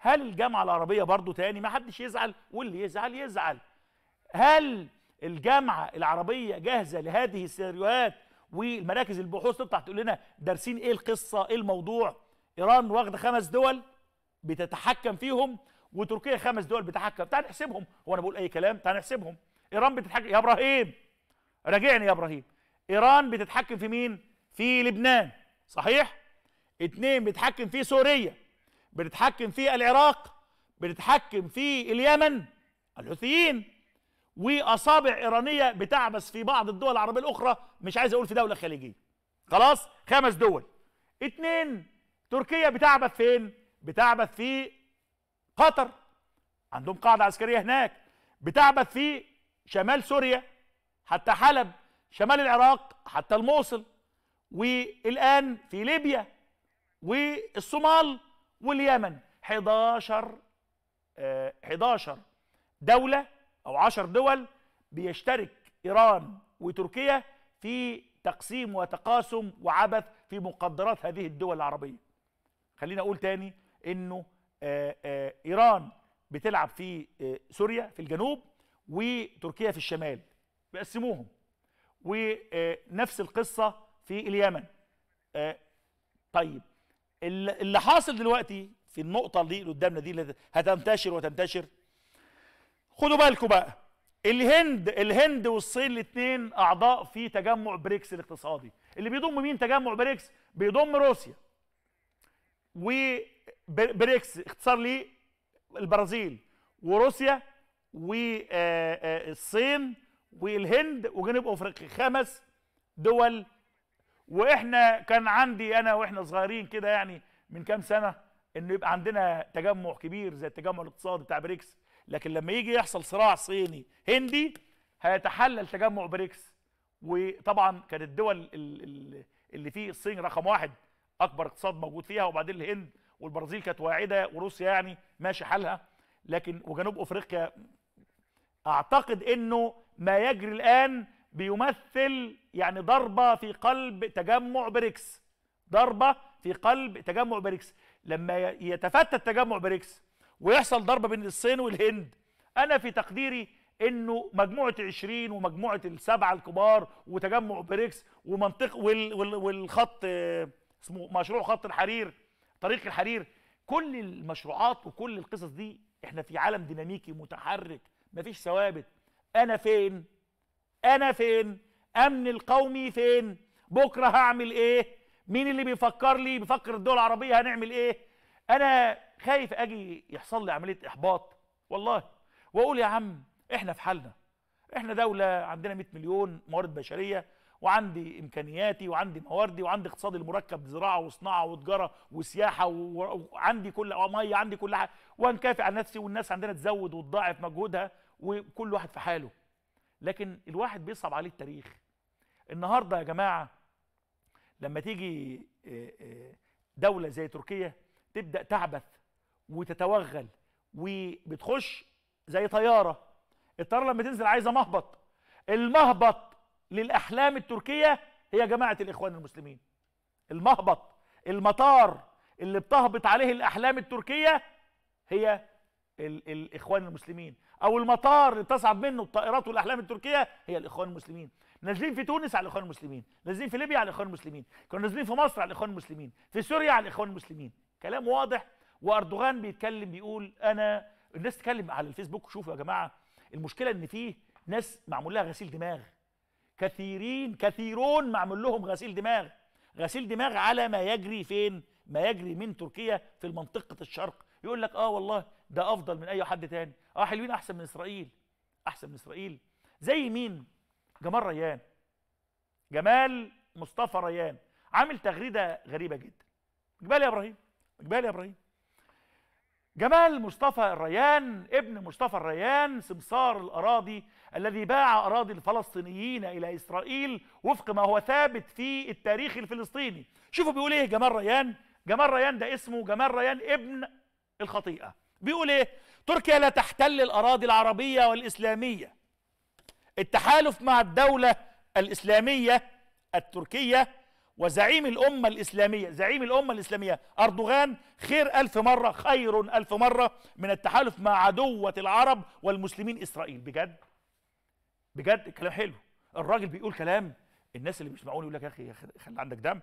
هل الجامعه العربيه برضو تاني ما حدش يزعل واللي يزعل يزعل هل الجامعه العربيه جاهزه لهذه السيناريوهات والمراكز البحوث تطلع تقول لنا دارسين ايه القصه ايه الموضوع ايران واخده خمس دول بتتحكم فيهم وتركيا خمس دول بتتحكم تعال نحسبهم هو انا بقول اي كلام تعال نحسبهم ايران بتتحكم يا ابراهيم راجعني يا ابراهيم ايران بتتحكم في مين في لبنان صحيح اتنين بتتحكم في سوريا بنتحكم في العراق بنتحكم في اليمن الحوثيين واصابع ايرانيه بتعبث في بعض الدول العربيه الاخرى مش عايز اقول في دوله خليجيه خلاص خمس دول اتنين تركيا بتعبث فين بتعبث في قطر عندهم قاعده عسكريه هناك بتعبث في شمال سوريا حتى حلب شمال العراق حتى الموصل والان في ليبيا والصومال واليمن 11 11 آه، دولة أو 10 دول بيشترك إيران وتركيا في تقسيم وتقاسم وعبث في مقدرات هذه الدول العربية خليني أقول تاني أنه آه، آه، إيران بتلعب في سوريا في الجنوب وتركيا في الشمال بيقسموهم ونفس القصة في اليمن طيب اللي حاصل دلوقتي في النقطة اللي قدامنا دي اللي هتنتشر وتنتشر خدوا بالكم بقى الهند الهند والصين الاثنين اعضاء في تجمع بريكس الاقتصادي اللي بيضم مين تجمع بريكس بيضم روسيا وبريكس اختصار لي البرازيل وروسيا والصين آه، آه، والهند وجنوب افريقيا خمس دول واحنا كان عندي انا واحنا صغيرين كده يعني من كام سنه انه يبقى عندنا تجمع كبير زي التجمع الاقتصادي بتاع بريكس لكن لما يجي يحصل صراع صيني هندي هيتحلل تجمع بريكس وطبعا كانت الدول اللي فيه الصين رقم واحد اكبر اقتصاد موجود فيها وبعدين الهند والبرازيل كانت واعده وروسيا يعني ماشي حالها لكن وجنوب افريقيا اعتقد انه ما يجري الان بيمثل يعني ضربة في قلب تجمع بريكس ضربة في قلب تجمع بريكس لما يتفتت تجمع بريكس ويحصل ضربة بين الصين والهند أنا في تقديري انه مجموعه 20 ومجموعه السبعه الكبار وتجمع بريكس ومنطق وال وال والخط اسمه مشروع خط الحرير طريق الحرير كل المشروعات وكل القصص دي احنا في عالم ديناميكي متحرك مفيش ثوابت انا فين انا فين امن القومي فين بكره هعمل ايه مين اللي بيفكر لي بيفكر الدول العربيه هنعمل ايه انا خايف اجي يحصل لي عمليه احباط والله واقول يا عم احنا في حالنا احنا دوله عندنا 100 مليون موارد بشريه وعندي امكانياتي وعندي مواردي وعندي اقتصادي المركب زراعه وصناعه وتجاره وسياحه وعندي كل ميه عندي كل حاجه وانكافئ على نفسي والناس عندنا تزود وتضاعف مجهودها وكل واحد في حاله لكن الواحد بيصعب عليه التاريخ النهارده يا جماعه لما تيجي آه، آه، دوله زي تركيا تبدا تعبث وتتوغل وبتخش زي طياره الطياره لما تنزل عايزه مهبط المهبط للاحلام التركيه هي جماعه الاخوان المسلمين المهبط المطار اللي بتهبط عليه الاحلام التركيه هي الاخوان المسلمين او المطار اللي تصعد منه الطائرات والاحلام التركيه هي الاخوان المسلمين نازلين في تونس على الاخوان المسلمين نازلين في ليبيا على الاخوان المسلمين كانوا نازلين في مصر على الاخوان المسلمين في سوريا على الاخوان المسلمين كلام واضح واردوغان بيتكلم بيقول انا الناس تتكلم على الفيسبوك شوفوا يا جماعه المشكله ان فيه ناس معمول لها غسيل دماغ كثيرين كثيرون معمول لهم غسيل دماغ غسيل دماغ على ما يجري فين ما يجري من تركيا في منطقه الشرق يقول لك اه والله ده افضل من اي حد تاني اه حلوين احسن من اسرائيل احسن من اسرائيل زي مين جمال ريان جمال مصطفى ريان عامل تغريده غريبه جدا جبال يا ابراهيم جبال يا ابراهيم جمال مصطفى الريان ابن مصطفى الريان سمسار الأراضي الذي باع أراضي الفلسطينيين إلى إسرائيل وفق ما هو ثابت في التاريخ الفلسطيني شوفوا بيقول إيه جمال ريان جمال ريان ده اسمه جمال ريان ابن الخطيئه بيقول ايه تركيا لا تحتل الاراضي العربيه والاسلاميه التحالف مع الدوله الاسلاميه التركيه وزعيم الامه الاسلاميه زعيم الامه الاسلاميه اردوغان خير الف مره خير الف مره من التحالف مع عدوه العرب والمسلمين اسرائيل بجد بجد كلام حلو الراجل بيقول كلام الناس اللي مش معقول يقول لك يا اخي خلي عندك دم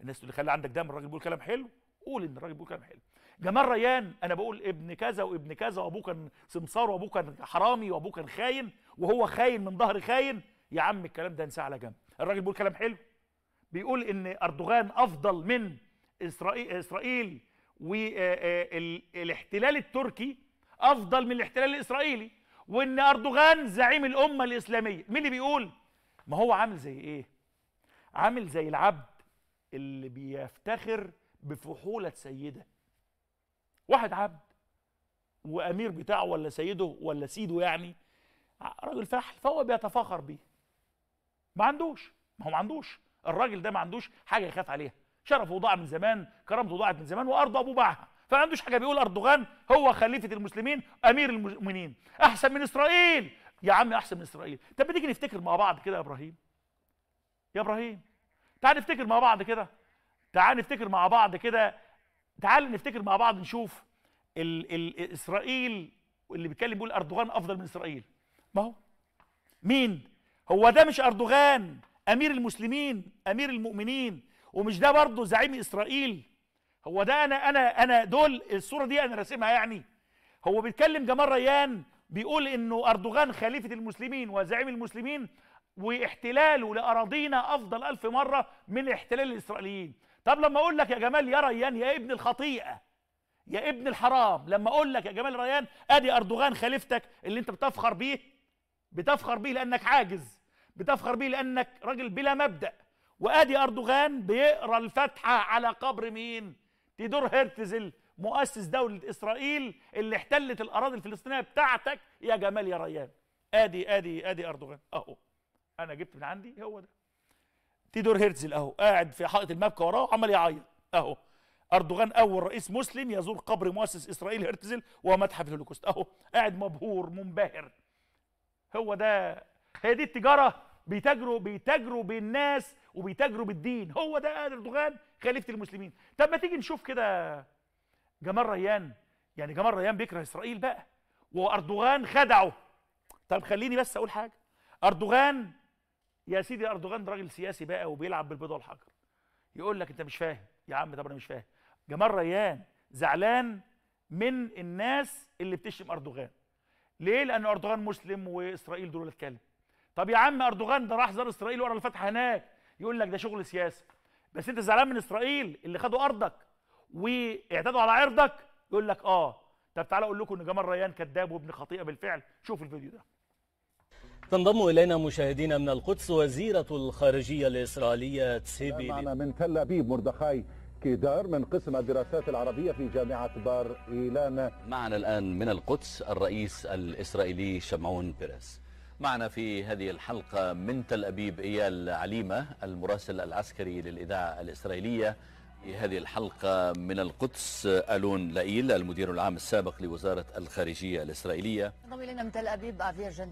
الناس تقول لي خلي عندك دم الراجل بيقول كلام حلو قول ان الراجل بيقول كلام حلو جمال ريان انا بقول ابن كذا وابن كذا وابوه كان سمسار وابوه كان حرامي وابوه كان خاين وهو خاين من ظهر خاين يا عم الكلام ده انساه على جنب الراجل بيقول كلام حلو بيقول ان اردوغان افضل من اسرائيل اسرائيل والاحتلال التركي افضل من الاحتلال الاسرائيلي وان اردوغان زعيم الامه الاسلاميه مين اللي بيقول ما هو عامل زي ايه عامل زي العبد اللي بيفتخر بفحوله سيده واحد عبد وامير بتاعه ولا سيده ولا سيده يعني راجل فحل فهو بيتفاخر بيه ما عندوش ما هو ما عندوش الراجل ده ما عندوش حاجه يخاف عليها شرفه ضاع من زمان كرامته ضاعت من زمان وارضه ابوه باعها فما عندوش حاجه بيقول اردوغان هو خليفه المسلمين امير المؤمنين احسن من اسرائيل يا عم احسن من اسرائيل طب تيجي نفتكر مع بعض كده يا ابراهيم يا ابراهيم تعال نفتكر مع بعض كده تعال نفتكر مع بعض كده تعالوا نفتكر مع بعض نشوف الـ الـ اسرائيل اللي بيتكلم بيقول اردوغان افضل من اسرائيل ما هو مين هو ده مش اردوغان امير المسلمين امير المؤمنين ومش ده برضه زعيم اسرائيل هو ده انا انا انا دول الصوره دي انا راسمها يعني هو بيتكلم جمال ريان بيقول انه اردوغان خليفه المسلمين وزعيم المسلمين واحتلاله لاراضينا افضل الف مره من احتلال الاسرائيليين طب لما اقول لك يا جمال يا ريان يا ابن الخطيئه يا ابن الحرام لما اقول لك يا جمال ريان ادي اردوغان خليفتك اللي انت بتفخر بيه بتفخر بيه لانك عاجز بتفخر بيه لانك راجل بلا مبدا وادي اردوغان بيقرا الفاتحه على قبر مين تيدور هرتزل مؤسس دولة إسرائيل اللي احتلت الأراضي الفلسطينية بتاعتك يا جمال يا ريان آدي آدي آدي أردوغان أهو أنا جبت من عندي هو ده تيدور هيرتزل اهو قاعد في حائط المبكى وراه عمال يعيط اهو اردوغان اول رئيس مسلم يزور قبر مؤسس اسرائيل هيرتزل ومتحف الهولوكوست اهو قاعد مبهور منبهر هو ده هي دي التجاره بيتاجروا بيتاجروا بالناس وبيتاجروا بالدين هو ده اردوغان خليفه المسلمين طب ما تيجي نشوف كده جمال ريان يعني جمال ريان بيكره اسرائيل بقى واردوغان خدعه طب خليني بس اقول حاجه اردوغان يا سيدي اردوغان راجل سياسي بقى وبيلعب بالبيضه والحجر يقول لك انت مش فاهم يا عم طب انا مش فاهم جمال ريان زعلان من الناس اللي بتشتم اردوغان ليه لان اردوغان مسلم واسرائيل دول اتكلم طب يا عم اردوغان ده راح زار اسرائيل ورا الفتح هناك يقول لك ده شغل سياسي بس انت زعلان من اسرائيل اللي خدوا ارضك واعتدوا على عرضك يقول لك اه طب تعالى اقول لكم ان جمال ريان كذاب وابن خطيئه بالفعل شوف الفيديو ده تنضم إلينا مشاهدينا من القدس وزيرة الخارجية الإسرائيلية تسيبي معنا من تل أبيب مردخاي كيدار من قسم الدراسات العربية في جامعة بار إيلان معنا الآن من القدس الرئيس الإسرائيلي شمعون بيريز معنا في هذه الحلقة من تل أبيب إيال عليمة المراسل العسكري للإذاعة الإسرائيلية في هذه الحلقة من القدس ألون لائيل المدير العام السابق لوزارة الخارجية الإسرائيلية انضم إلينا من تل أبيب أفير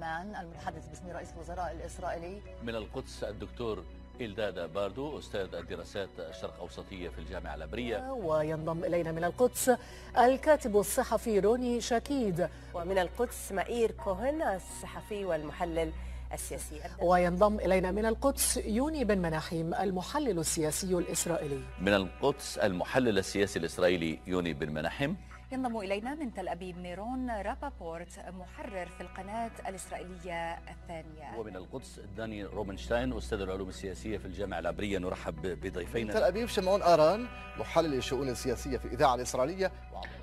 مان المتحدث باسم رئيس الوزراء الإسرائيلي من القدس الدكتور إلدادا باردو أستاذ الدراسات الشرق أوسطية في الجامعة العبرية آه، وينضم إلينا من القدس الكاتب الصحفي روني شاكيد ومن القدس مئير كوهن الصحفي والمحلل السياسي وينضم إلينا من القدس يوني بن مناحيم المحلل السياسي الإسرائيلي من القدس المحلل السياسي الإسرائيلي يوني بن مناحيم ينضم إلينا من تل أبيب نيرون رابابورت محرر في القناة الإسرائيلية الثانية ومن القدس داني روبنشتاين أستاذ العلوم السياسية في الجامعة العبرية نرحب بضيفينا تل أبيب شمعون آران محلل الشؤون السياسية في الإذاعة الإسرائيلية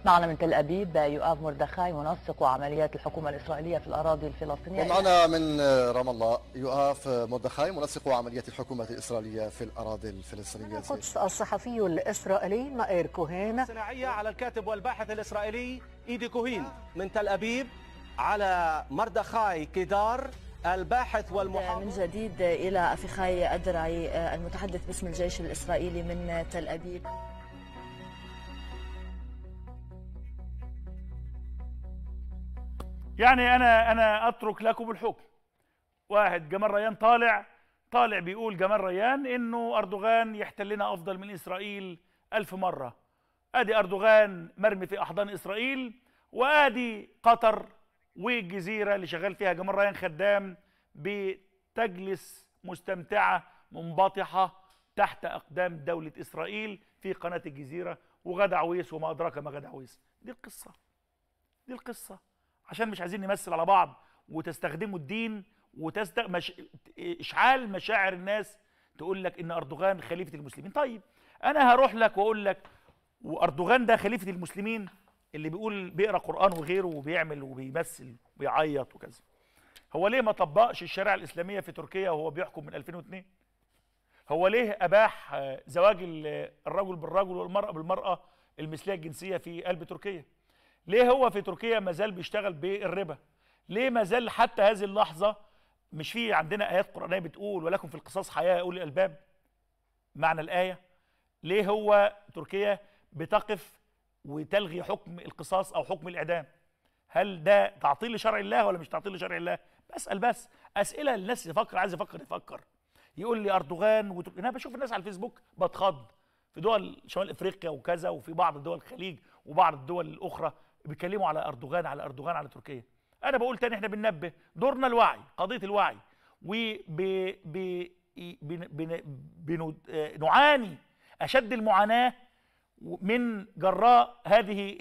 معنا من تل أبيب يؤاف مردخاي منسق عمليات الحكومة الإسرائيلية في الأراضي الفلسطينية ومعنا من رام الله يؤاف مردخاي منسق عمليات الحكومة الإسرائيلية في الأراضي الفلسطينية القدس الصحفي الإسرائيلي مائير كوهين صناعية على الكاتب والباحث الإسرائيلي إيدي كوهين من تل أبيب على مردخاي كيدار الباحث والمحامي من جديد إلى أفيخاي أدرعي المتحدث باسم الجيش الإسرائيلي من تل أبيب يعني أنا أنا أترك لكم الحكم واحد جمال ريان طالع طالع بيقول جمال ريان إنه أردوغان يحتلنا أفضل من إسرائيل ألف مرة ادي اردوغان مرمي في احضان اسرائيل وادي قطر والجزيره اللي شغال فيها جمال ريان خدام بتجلس مستمتعه منبطحه تحت اقدام دوله اسرائيل في قناه الجزيره وغدا عويس وما ادراك ما غدا عويس دي القصه دي القصه عشان مش عايزين نمثل على بعض وتستخدموا الدين وتست مش... اشعال مشاعر الناس تقول لك ان اردوغان خليفه المسلمين طيب انا هروح لك واقول لك واردوغان ده خليفه المسلمين اللي بيقول بيقرا قران وغيره وبيعمل وبيمثل وبيعيط وكذا هو ليه ما طبقش الشريعه الاسلاميه في تركيا وهو بيحكم من 2002 هو ليه اباح زواج الرجل بالرجل والمراه بالمراه المثليه الجنسيه في قلب تركيا ليه هو في تركيا ما زال بيشتغل بالربا ليه ما زال حتى هذه اللحظه مش في عندنا ايات قرانيه بتقول ولكم في القصاص حياه يقول الالباب معنى الايه ليه هو تركيا بتقف وتلغي حكم القصاص او حكم الاعدام هل ده تعطيل لشرع الله ولا مش تعطيل لشرع الله بسال بس اسئله الناس يفكر عايز يفكر يفكر يقول لي اردوغان وت... انا بشوف الناس على الفيسبوك بتخض في دول شمال افريقيا وكذا وفي بعض دول الخليج وبعض الدول الاخرى بيتكلموا على اردوغان على اردوغان على تركيا انا بقول تاني احنا بننبه دورنا الوعي قضيه الوعي وبنعاني آه، اشد المعاناه من جراء هذه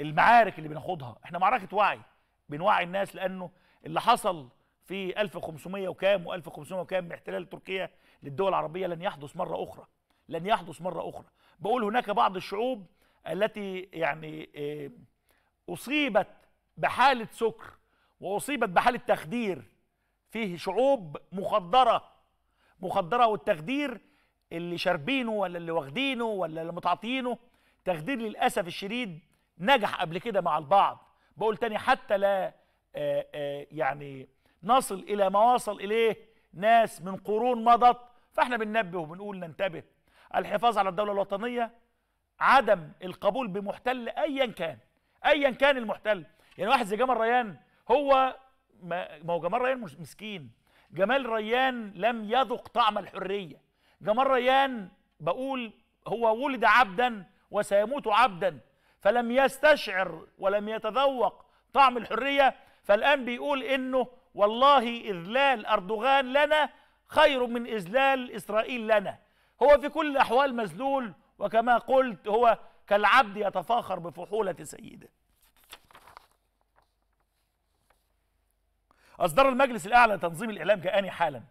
المعارك اللي بناخدها احنا معركه وعي بنوعي الناس لانه اللي حصل في 1500 وكام و1500 وكام احتلال تركيا للدول العربيه لن يحدث مره اخرى لن يحدث مره اخرى بقول هناك بعض الشعوب التي يعني آه، اصيبت بحاله سكر واصيبت بحاله تخدير فيه شعوب مخدره مخدره والتخدير اللي شاربينه ولا اللي واخدينه ولا اللي متعاطينه تخدير للاسف الشديد نجح قبل كده مع البعض بقول تاني حتى لا آآ آه، آآ آه، يعني نصل الى ما وصل اليه ناس من قرون مضت فاحنا بننبه وبنقول ننتبه الحفاظ على الدوله الوطنيه عدم القبول بمحتل ايا كان ايا كان المحتل يعني واحد زي جمال ريان هو ما هو جمال ريان مسكين جمال ريان لم يذق طعم الحريه ده مرة يان بقول هو ولد عبدا وسيموت عبدا فلم يستشعر ولم يتذوق طعم الحرية فالآن بيقول إنه والله إذلال أردوغان لنا خير من إذلال إسرائيل لنا هو في كل الأحوال مذلول وكما قلت هو كالعبد يتفاخر بفحولة سيده أصدر المجلس الأعلى لتنظيم الإعلام كأني حالا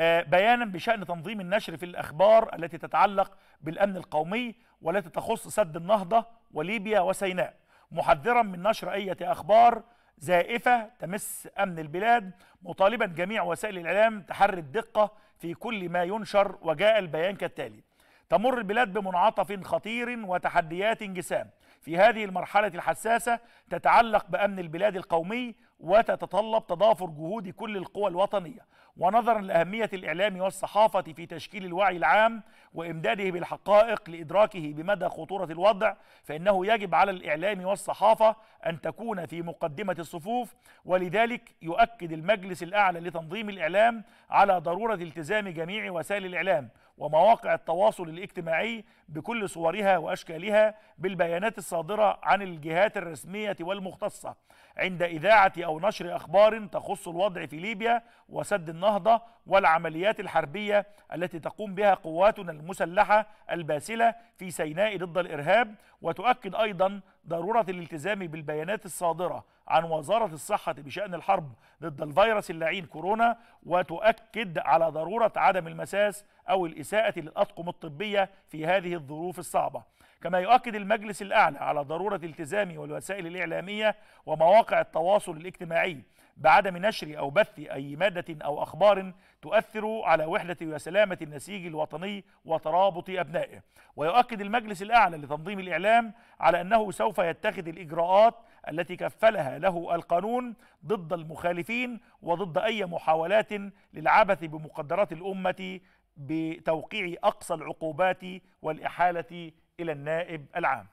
آه، بيانا بشأن تنظيم النشر في الأخبار التي تتعلق بالأمن القومي والتي تخص سد النهضة وليبيا وسيناء محذرا من نشر اي أخبار زائفة تمس أمن البلاد مطالبا جميع وسائل الإعلام تحري الدقة في كل ما ينشر وجاء البيان كالتالي تمر البلاد بمنعطف خطير وتحديات جسام في هذه المرحلة الحساسة تتعلق بأمن البلاد القومي وتتطلب تضافر جهود كل القوى الوطنية ونظرا لأهمية الإعلام والصحافة في تشكيل الوعي العام وإمداده بالحقائق لإدراكه بمدى خطورة الوضع فإنه يجب على الإعلام والصحافة أن تكون في مقدمة الصفوف ولذلك يؤكد المجلس الأعلى لتنظيم الإعلام على ضرورة التزام جميع وسائل الإعلام ومواقع التواصل الاجتماعي بكل صورها وأشكالها بالبيانات الصادرة عن الجهات الرسمية والمختصة عند إذاعة أو نشر أخبار تخص الوضع في ليبيا وسد النهضة والعمليات الحربية التي تقوم بها قواتنا المسلحة الباسلة في سيناء ضد الإرهاب وتؤكد أيضا ضرورة الالتزام بالبيانات الصادرة عن وزارة الصحة بشأن الحرب ضد الفيروس اللعين كورونا وتؤكد على ضرورة عدم المساس أو الإساءة للأطقم الطبية في هذه الظروف الصعبة كما يؤكد المجلس الأعلى على ضرورة التزام والوسائل الإعلامية ومواقع التواصل الاجتماعي بعدم نشر أو بث أي مادة أو أخبار تؤثر على وحدة وسلامة النسيج الوطني وترابط أبنائه ويؤكد المجلس الأعلى لتنظيم الإعلام على أنه سوف يتخذ الإجراءات التي كفلها له القانون ضد المخالفين وضد أي محاولات للعبث بمقدرات الأمة بتوقيع أقصى العقوبات والإحالة الى النائب العام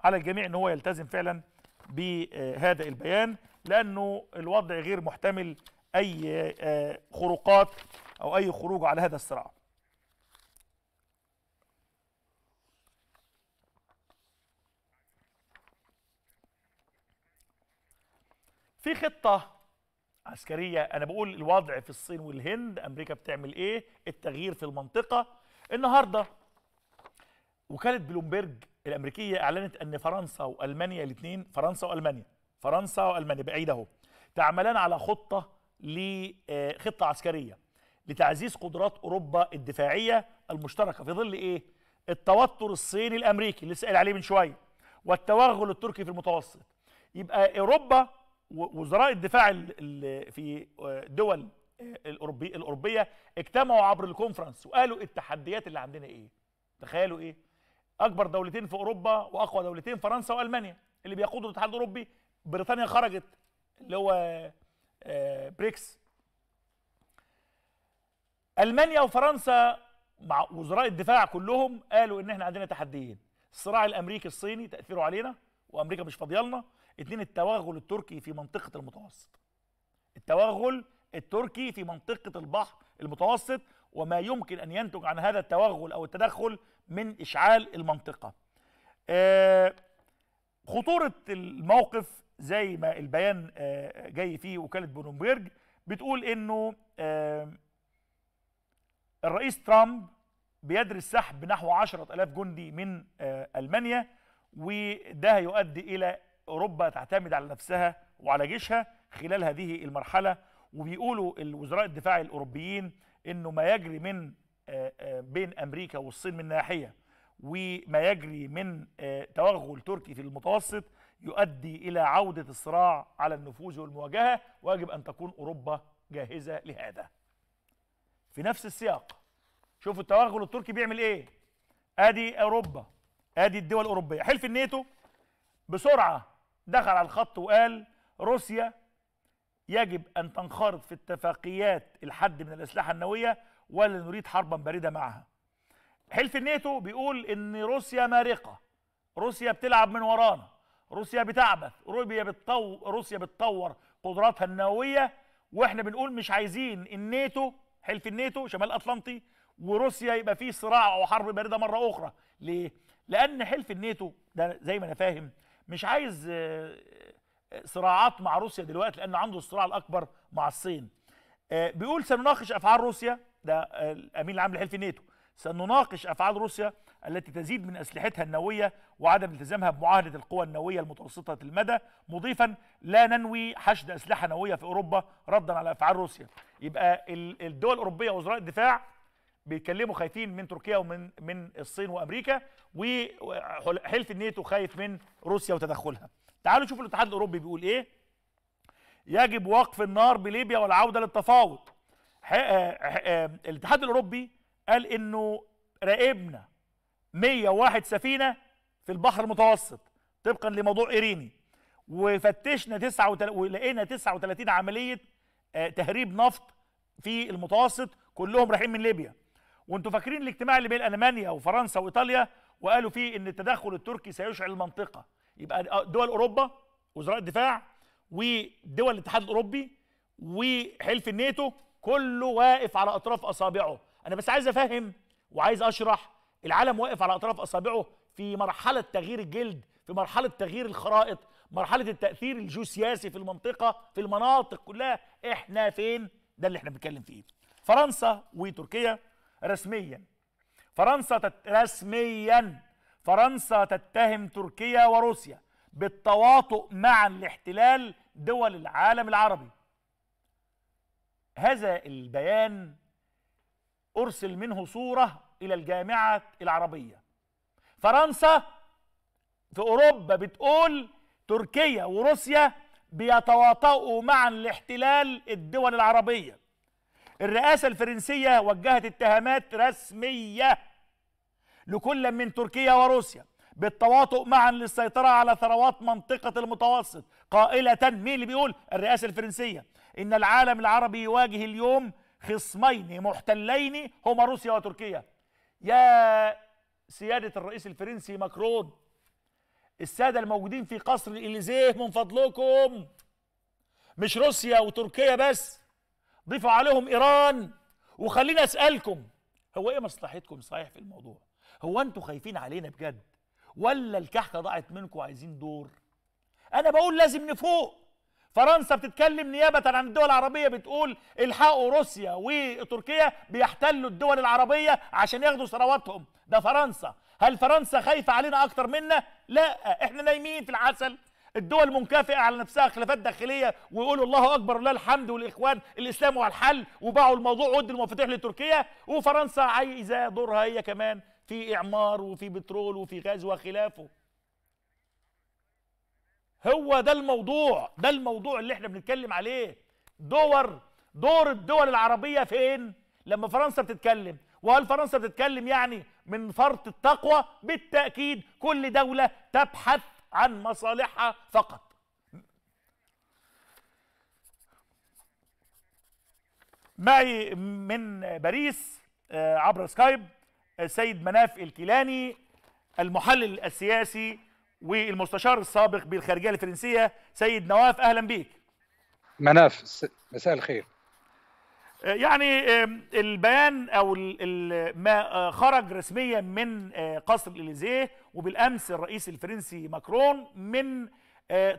على الجميع ان هو يلتزم فعلا بهذا البيان لانه الوضع غير محتمل اي آه، خروقات او اي خروج على هذا الصراع في خطة عسكرية أنا بقول الوضع في الصين والهند أمريكا بتعمل إيه التغيير في المنطقة النهاردة وكاله بلومبرج الامريكيه اعلنت ان فرنسا والمانيا الاثنين فرنسا والمانيا فرنسا والمانيا بعيده اهو تعملان على خطه لخطه آه، عسكريه لتعزيز قدرات اوروبا الدفاعيه المشتركه في ظل ايه التوتر الصيني الامريكي اللي سال عليه من شويه والتوغل التركي في المتوسط يبقى اوروبا وزراء الدفاع في آه، دول آه، الاوروبيه اجتمعوا عبر الكونفرنس وقالوا التحديات اللي عندنا ايه تخيلوا ايه اكبر دولتين في اوروبا واقوى دولتين فرنسا والمانيا اللي بيقودوا الاتحاد الاوروبي بريطانيا خرجت اللي هو آه، بريكس المانيا وفرنسا مع وزراء الدفاع كلهم قالوا ان احنا عندنا تحديين الصراع الامريكي الصيني تاثيره علينا وامريكا مش فاضيه اتنين التوغل التركي في منطقه المتوسط التوغل التركي في منطقه البحر المتوسط وما يمكن أن ينتج عن هذا التوغل أو التدخل من إشعال المنطقة آه، خطورة الموقف زي ما البيان آه، جاي فيه وكالة بلومبرج بتقول أنه آه، الرئيس ترامب بيدرس سحب نحو 10000 جندي من ألمانيا وده هيؤدي إلى أوروبا تعتمد على نفسها وعلى جيشها خلال هذه المرحلة وبيقولوا الوزراء الدفاع الأوروبيين انه ما يجري من آه، آه، بين امريكا والصين من ناحيه وما يجري من آه، توغل تركي في المتوسط يؤدي الى عوده الصراع على النفوذ والمواجهه ويجب ان تكون اوروبا جاهزه لهذا. في نفس السياق شوفوا التوغل التركي بيعمل ايه؟ ادي اوروبا ادي الدول الاوروبيه، حلف الناتو بسرعه دخل على الخط وقال روسيا يجب أن تنخرط في اتفاقيات الحد من الأسلحة النووية ولا نريد حربا باردة معها حلف الناتو بيقول ان روسيا مارقة روسيا بتلعب من ورانا روسيا بتعبث روسيا بتطو روسيا بتطور قدراتها النووية واحنا بنقول مش عايزين الناتو حلف الناتو شمال اطلنطي وروسيا يبقى فيه صراع او حرب باردة مرة اخرى ليه؟ لان حلف الناتو ده زي ما انا فاهم مش عايز صراعات مع روسيا دلوقتي لان عنده الصراع الاكبر مع الصين آه، بيقول سنناقش افعال روسيا ده الامين العام لحلف الناتو سنناقش افعال روسيا التي تزيد من اسلحتها النوويه وعدم التزامها بمعاهده القوى النوويه المتوسطه المدى مضيفا لا ننوي حشد اسلحه نوويه في اوروبا ردا على افعال روسيا يبقى الدول الاوروبيه وزراء الدفاع بيتكلموا خايفين من تركيا ومن من الصين وامريكا وحلف الناتو خايف من روسيا وتدخلها تعالوا شوفوا الاتحاد الاوروبي بيقول ايه يجب وقف النار بليبيا والعوده للتفاوض آه، آه، الاتحاد الاوروبي قال انه راقبنا 101 سفينه في البحر المتوسط طبقا لموضوع ايريني وفتشنا 39 ولقينا 39 عمليه آه، تهريب نفط في المتوسط كلهم رايحين من ليبيا وانتم فاكرين الاجتماع اللي بين المانيا وفرنسا وايطاليا وقالوا فيه ان التدخل التركي سيشعل المنطقه يبقى آه، دول اوروبا وزراء الدفاع ودول الاتحاد الاوروبي وحلف الناتو كله واقف على اطراف اصابعه انا بس عايز افهم وعايز اشرح العالم واقف على اطراف اصابعه في مرحله تغيير الجلد في مرحله تغيير الخرائط مرحله التاثير الجيوسياسي في المنطقه في المناطق كلها احنا فين ده اللي احنا بنتكلم فيه فرنسا وتركيا رسميا فرنسا رسميا فرنسا تتهم تركيا وروسيا بالتواطؤ معا لاحتلال دول العالم العربي هذا البيان أرسل منه صورة إلى الجامعة العربية فرنسا في أوروبا بتقول تركيا وروسيا بيتواطؤوا معا لاحتلال الدول العربية الرئاسة الفرنسية وجهت اتهامات رسمية لكل من تركيا وروسيا بالتواطؤ معا للسيطرة على ثروات منطقة المتوسط قائلة مين اللي بيقول الرئاسة الفرنسية إن العالم العربي يواجه اليوم خصمين محتلين هما روسيا وتركيا يا سيادة الرئيس الفرنسي ماكرون السادة الموجودين في قصر الإليزيه من فضلكم مش روسيا وتركيا بس ضيفوا عليهم إيران وخلينا أسألكم هو إيه مصلحتكم صحيح في الموضوع هو انتوا خايفين علينا بجد ولا الكحكه ضاعت منكم وعايزين دور انا بقول لازم نفوق فرنسا بتتكلم نيابة عن الدول العربية بتقول الحقوا روسيا وتركيا بيحتلوا الدول العربية عشان ياخدوا ثرواتهم ده فرنسا هل فرنسا خايفة علينا أكتر منا؟ لا احنا نايمين في العسل الدول منكافئة على نفسها خلافات داخلية ويقولوا الله أكبر ولله الحمد والإخوان الإسلام هو الحل وباعوا الموضوع ودوا المفاتيح لتركيا وفرنسا عايزة دورها هي كمان في إعمار وفي بترول وفي غاز وخلافه هو ده الموضوع ده الموضوع اللي احنا بنتكلم عليه دور دور الدول العربية فين لما فرنسا بتتكلم وهل فرنسا بتتكلم يعني من فرط التقوى بالتأكيد كل دولة تبحث عن مصالحها فقط معي من باريس آه، عبر سكايب السيد مناف الكيلاني المحلل السياسي والمستشار السابق بالخارجيه الفرنسيه سيد نواف اهلا بيك مناف مساء الخير آه، يعني البيان او ما آه، خرج رسميا من آه، قصر الاليزيه وبالامس الرئيس الفرنسي ماكرون من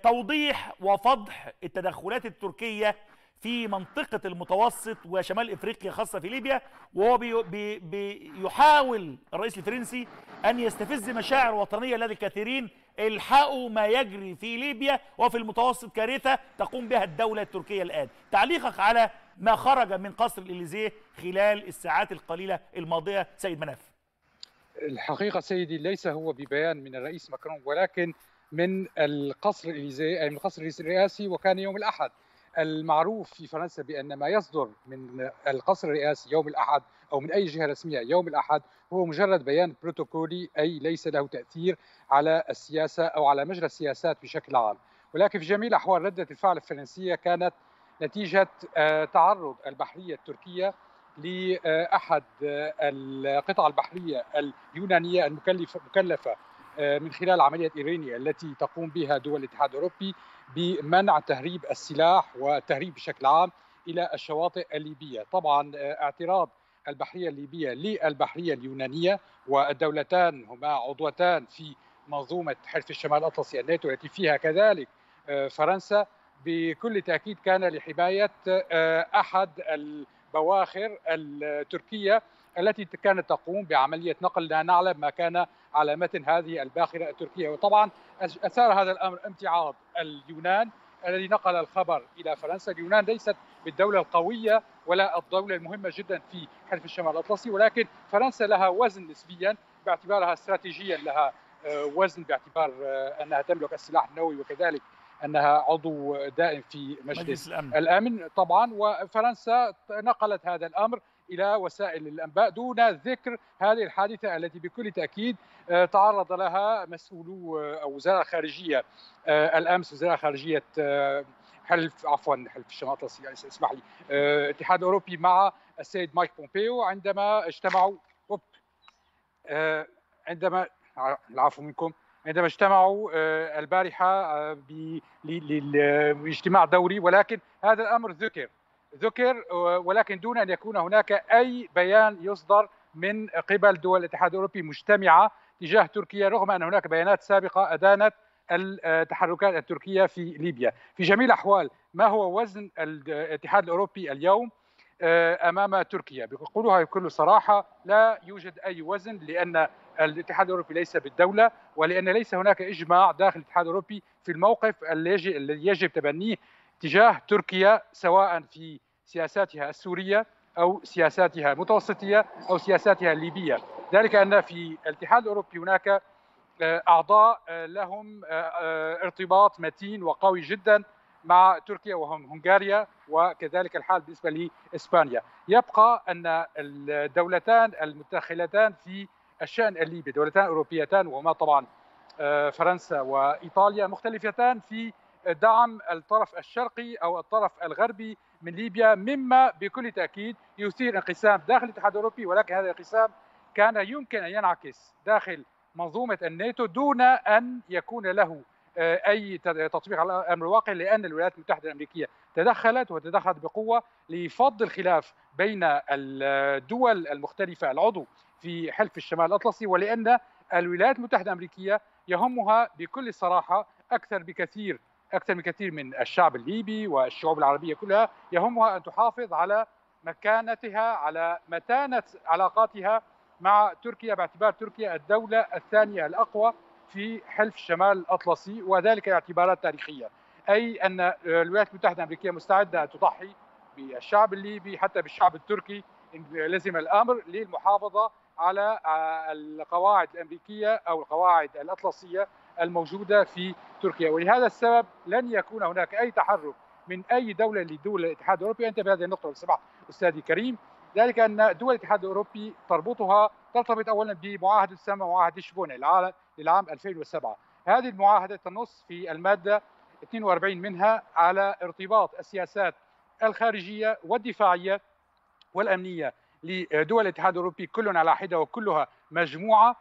توضيح وفضح التدخلات التركيه في منطقة المتوسط وشمال إفريقيا خاصة في ليبيا وهو بي بي بيحاول الرئيس الفرنسي أن يستفز مشاعر وطنية لدى الكثيرين الحقوا ما يجري في ليبيا وفي المتوسط كارثة تقوم بها الدولة التركية الآن تعليقك على ما خرج من قصر الإليزيه خلال الساعات القليلة الماضية سيد مناف الحقيقة سيدي ليس هو ببيان من الرئيس ماكرون ولكن من القصر الإليزيه من القصر الرئاسي وكان يوم الأحد المعروف في فرنسا بان ما يصدر من القصر الرئاسي يوم الاحد او من اي جهه رسميه يوم الاحد هو مجرد بيان بروتوكولي اي ليس له تاثير على السياسه او على مجرى السياسات بشكل عام ولكن في جميع الاحوال رده الفعل الفرنسيه كانت نتيجه آه، تعرض البحريه التركيه لاحد آه، القطع البحريه اليونانيه المكلفه آه، من خلال عملية إيراني التي تقوم بها دول الاتحاد الأوروبي بمنع تهريب السلاح والتهريب بشكل عام إلى الشواطئ الليبية طبعا آه، اعتراض البحرية الليبية للبحرية اليونانية والدولتان هما عضوتان في منظومة حلف الشمال الأطلسي الناتو التي فيها كذلك آه، فرنسا بكل تأكيد كان لحماية أحد البواخر التركية التي كانت تقوم بعملية نقل لا نعلم ما كان على متن هذه الباخرة التركية وطبعا أثار هذا الأمر امتعاض اليونان الذي نقل الخبر إلى فرنسا اليونان ليست بالدولة القوية ولا الدولة المهمة جدا في حلف الشمال الأطلسي ولكن فرنسا لها وزن نسبيا باعتبارها استراتيجيا لها آه، وزن باعتبار آه، أنها تملك السلاح النووي وكذلك انها عضو دائم في مجلس, مجلس الأمن. الامن طبعا وفرنسا نقلت هذا الامر الى وسائل الانباء دون ذكر هذه الحادثه التي بكل تاكيد آه، تعرض لها مسؤولو آه، وزاره الخارجيه آه، الامس وزاره خارجيه حلف عفوا حلف الشمال الاطلسي اسمح لي الاتحاد الاوروبي مع السيد مايك بومبيو عندما اجتمعوا عندما العفو منكم عندما اجتمعوا البارحه باجتماع دوري ولكن هذا الامر ذكر ذكر ولكن دون ان يكون هناك اي بيان يصدر من قبل دول الاتحاد الاوروبي مجتمعه تجاه تركيا رغم ان هناك بيانات سابقه ادانت التحركات التركيه في ليبيا. في جميع الاحوال ما هو وزن الاتحاد الاوروبي اليوم آه، امام تركيا؟ بقولها بكل صراحه لا يوجد اي وزن لان الاتحاد الاوروبي ليس بالدوله ولان ليس هناك اجماع داخل الاتحاد الاوروبي في الموقف الذي يجب تبنيه تجاه تركيا سواء في سياساتها السوريه او سياساتها المتوسطيه او سياساتها الليبيه، ذلك ان في الاتحاد الاوروبي هناك آه، اعضاء آه، لهم آه، ارتباط متين وقوي جدا مع تركيا وهم هنغاريا وكذلك الحال بالنسبه لاسبانيا، يبقى ان الدولتان المتدخلتان في الشان الليبي، دولتان اوروبيتان وهما طبعا فرنسا وايطاليا مختلفتان في دعم الطرف الشرقي او الطرف الغربي من ليبيا مما بكل تاكيد يثير انقسام داخل الاتحاد الاوروبي ولكن هذا الانقسام كان يمكن ان ينعكس داخل منظومه الناتو دون ان يكون له آه، اي تطبيق على الامر الواقع لان الولايات المتحده الامريكيه تدخلت وتدخلت بقوه لفض الخلاف بين الدول المختلفه العضو في حلف الشمال الاطلسي ولان الولايات المتحده الامريكيه يهمها بكل صراحه اكثر بكثير اكثر من كثير من الشعب الليبي والشعوب العربيه كلها يهمها ان تحافظ على مكانتها على متانه علاقاتها مع تركيا باعتبار تركيا الدوله الثانيه الاقوى في حلف الشمال الاطلسي وذلك لاعتبارات تاريخيه اي ان الولايات المتحده الامريكيه مستعده ان تضحي بالشعب الليبي حتى بالشعب التركي ان لزم الامر للمحافظه على القواعد الامريكيه او القواعد الاطلسيه الموجوده في تركيا ولهذا السبب لن يكون هناك اي تحرك من اي دوله لدول الاتحاد الاوروبي انت بهذه النقطه لو سمحت استاذي كريم ذلك ان دول الاتحاد الاوروبي تربطها ترتبط اولا بمعاهده تسمى معاهده شبونه للعام 2007 هذه المعاهده تنص في الماده 42 منها على ارتباط السياسات الخارجيه والدفاعيه والامنيه لدول الاتحاد الاوروبي كل على حده وكلها مجموعه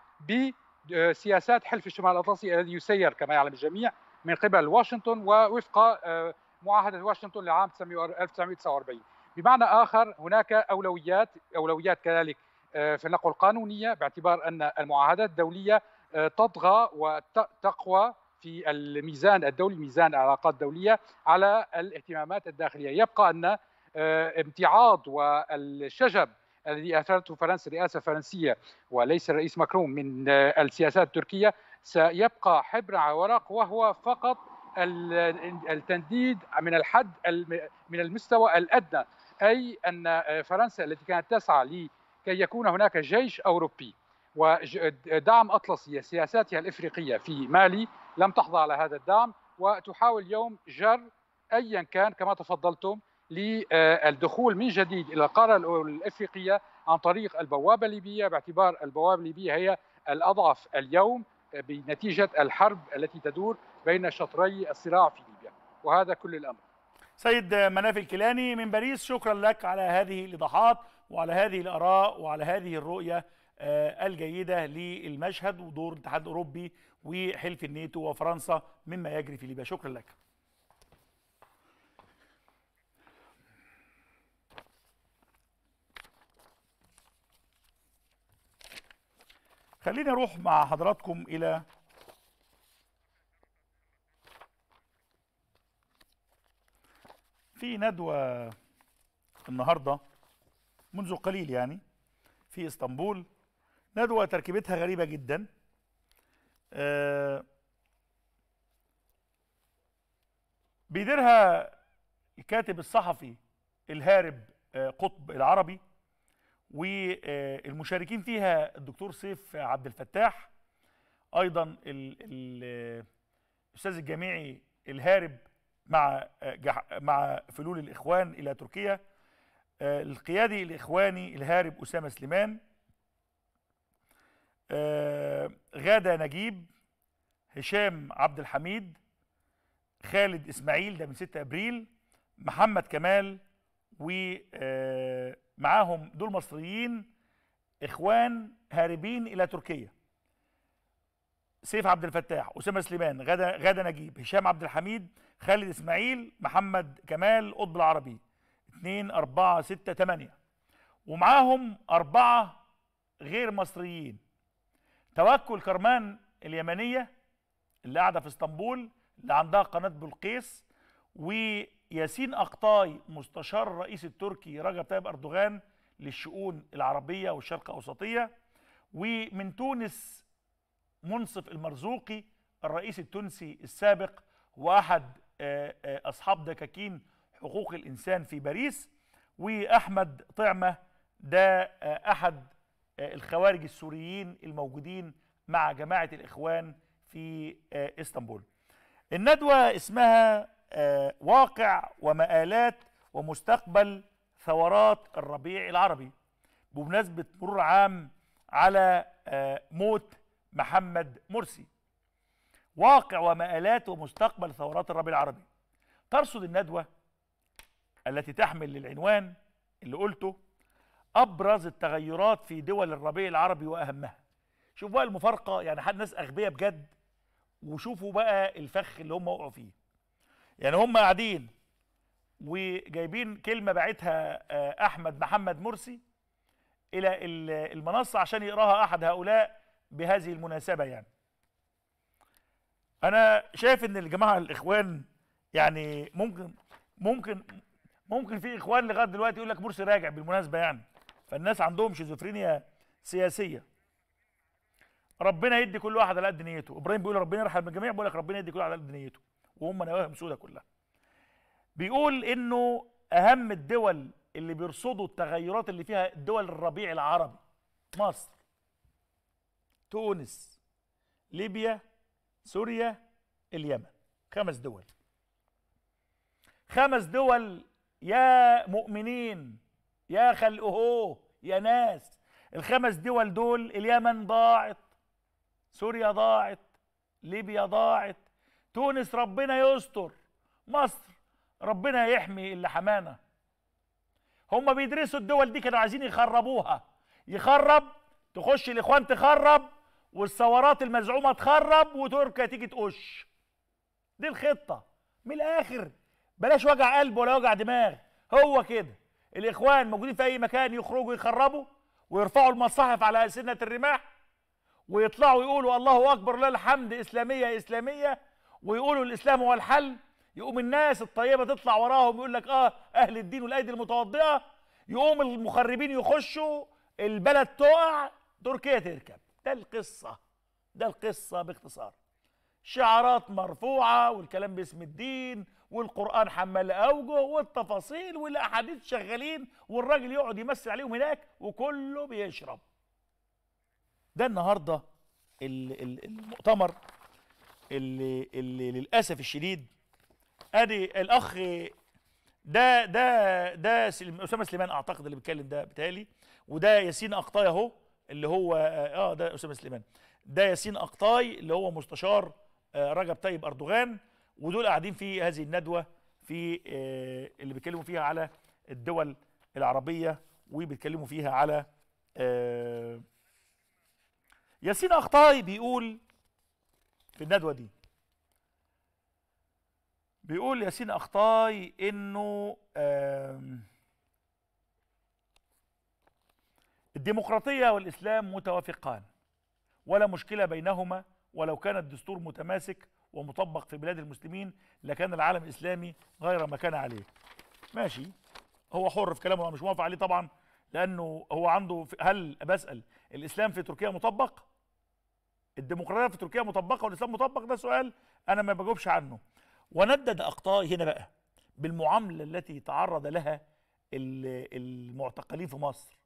سياسات حلف الشمال الاطلسي الذي يسير كما يعلم الجميع من قبل واشنطن ووفق آه، معاهده واشنطن لعام 1949 بمعنى اخر هناك اولويات اولويات كذلك آه، في النقل القانونيه باعتبار ان المعاهدات الدوليه آه، تطغى وتقوى في الميزان الدولي ميزان العلاقات الدوليه على الاهتمامات الداخليه يبقى ان امتعاض والشجب الذي اثرته فرنسا رئاسه فرنسيه وليس الرئيس ماكرون من آه، السياسات التركيه سيبقى حبر ورق وهو فقط التنديد من الحد من المستوى الادنى اي ان آه، فرنسا التي كانت تسعى لكي يكون هناك جيش اوروبي ودعم اطلسي لسياساتها الافريقيه في مالي لم تحظى على هذا الدعم وتحاول اليوم جر ايا كان كما تفضلتم للدخول من جديد الى القاره الافريقيه عن طريق البوابه الليبيه باعتبار البوابه الليبيه هي الاضعف اليوم بنتيجه الحرب التي تدور بين شطري الصراع في ليبيا وهذا كل الامر. سيد مناف الكيلاني من باريس شكرا لك على هذه الايضاحات وعلى هذه الاراء وعلى هذه الرؤيه آه، الجيده للمشهد ودور الاتحاد الاوروبي وحلف الناتو وفرنسا مما يجري في ليبيا شكرا لك. خليني اروح مع حضراتكم الى في ندوة النهاردة منذ قليل يعني في اسطنبول ندوة تركيبتها غريبة جدا آه، بيديرها الكاتب الصحفي الهارب آه، قطب العربي والمشاركين فيها الدكتور سيف عبد الفتاح ايضا الاستاذ الجامعي الهارب مع مع فلول الاخوان الى تركيا القيادي الاخواني الهارب اسامه سليمان غاده نجيب هشام عبد الحميد خالد اسماعيل ده من 6 ابريل محمد كمال ومعاهم دول مصريين اخوان هاربين الى تركيا سيف عبد الفتاح اسامه سليمان غدا غدا نجيب هشام عبد الحميد خالد اسماعيل محمد كمال قطب العربي 2 4 6 8 ومعاهم اربعه غير مصريين توكل كرمان اليمنيه اللي قاعده في اسطنبول اللي عندها قناه بلقيس و ياسين أقطاي مستشار الرئيس التركي رجب طيب أردوغان للشؤون العربية والشرق أوسطية ومن تونس منصف المرزوقي الرئيس التونسي السابق وأحد آه، آه، أصحاب دكاكين حقوق الإنسان في باريس وأحمد طعمة ده آه، أحد الخوارج السوريين الموجودين مع جماعة الإخوان في اسطنبول الندوة اسمها آه، واقع ومآلات ومستقبل ثورات الربيع العربي بمناسبة مرور عام على آه، موت محمد مرسي واقع ومآلات ومستقبل ثورات الربيع العربي ترصد الندوة التي تحمل للعنوان اللي قلته أبرز التغيرات في دول الربيع العربي وأهمها شوف بقى المفارقة يعني حد ناس أغبية بجد وشوفوا بقى الفخ اللي هم وقعوا فيه يعني هم قاعدين وجايبين كلمه باعتها آه، احمد محمد مرسي الى المنصه عشان يقراها احد هؤلاء بهذه المناسبه يعني انا شايف ان الجماعه الاخوان يعني ممكن ممكن ممكن في اخوان لغايه دلوقتي يقول لك مرسي راجع بالمناسبه يعني فالناس عندهم شيزوفرينيا سياسيه ربنا يدي كل واحد على قد نيته ابراهيم بيقول ربنا يرحم الجميع بيقول لك ربنا يدي كل واحد على قد نيته وهم نواياهم سودة كلها بيقول انه اهم الدول اللي بيرصدوا التغيرات اللي فيها دول الربيع العربي مصر تونس ليبيا سوريا اليمن خمس دول خمس دول يا مؤمنين يا خلقه يا ناس الخمس دول دول اليمن ضاعت سوريا ضاعت ليبيا ضاعت تونس ربنا يستر مصر ربنا يحمي اللي حمانا هم بيدرسوا الدول دي كانوا عايزين يخربوها يخرب تخش الاخوان تخرب والثورات المزعومه تخرب وتركيا تيجي تقش دي الخطه من الاخر بلاش وجع قلب ولا وجع دماغ هو كده الاخوان موجودين في اي مكان يخرجوا يخربوا ويرفعوا المصاحف على السنه الرماح ويطلعوا يقولوا الله اكبر لله الحمد اسلاميه اسلاميه ويقولوا الاسلام هو الحل يقوم الناس الطيبه تطلع وراهم يقول لك اه اهل الدين والايدي المتوضئه يقوم المخربين يخشوا البلد تقع تركيا تركب ده القصه ده القصه باختصار شعارات مرفوعه والكلام باسم الدين والقران حمال اوجه والتفاصيل والاحاديث شغالين والراجل يقعد يمثل عليهم هناك وكله بيشرب ده النهارده المؤتمر اللي اللي للاسف الشديد ادي الاخ ده ده ده اسامه سليمان اعتقد اللي بيتكلم ده بتالي وده ياسين اقطاي اهو اللي هو آه،, اه ده اسامه سليمان ده ياسين اقطاي اللي هو مستشار آه، رجب طيب اردوغان ودول قاعدين في هذه الندوه في آه، اللي بيتكلموا فيها على الدول العربيه وبيتكلموا فيها على ياسين اقطاي بيقول في الندوه دي بيقول ياسين اخطاي انه الديمقراطيه والاسلام متوافقان ولا مشكله بينهما ولو كان الدستور متماسك ومطبق في بلاد المسلمين لكان العالم الاسلامي غير ما كان عليه ماشي هو حر في كلامه مش موافق عليه طبعا لانه هو عنده هل بسال الاسلام في تركيا مطبق الديمقراطيه في تركيا مطبقه والاسلام مطبق ده سؤال انا ما بجاوبش عنه وندد اخطائي هنا بقى بالمعامله التي تعرض لها المعتقلين في مصر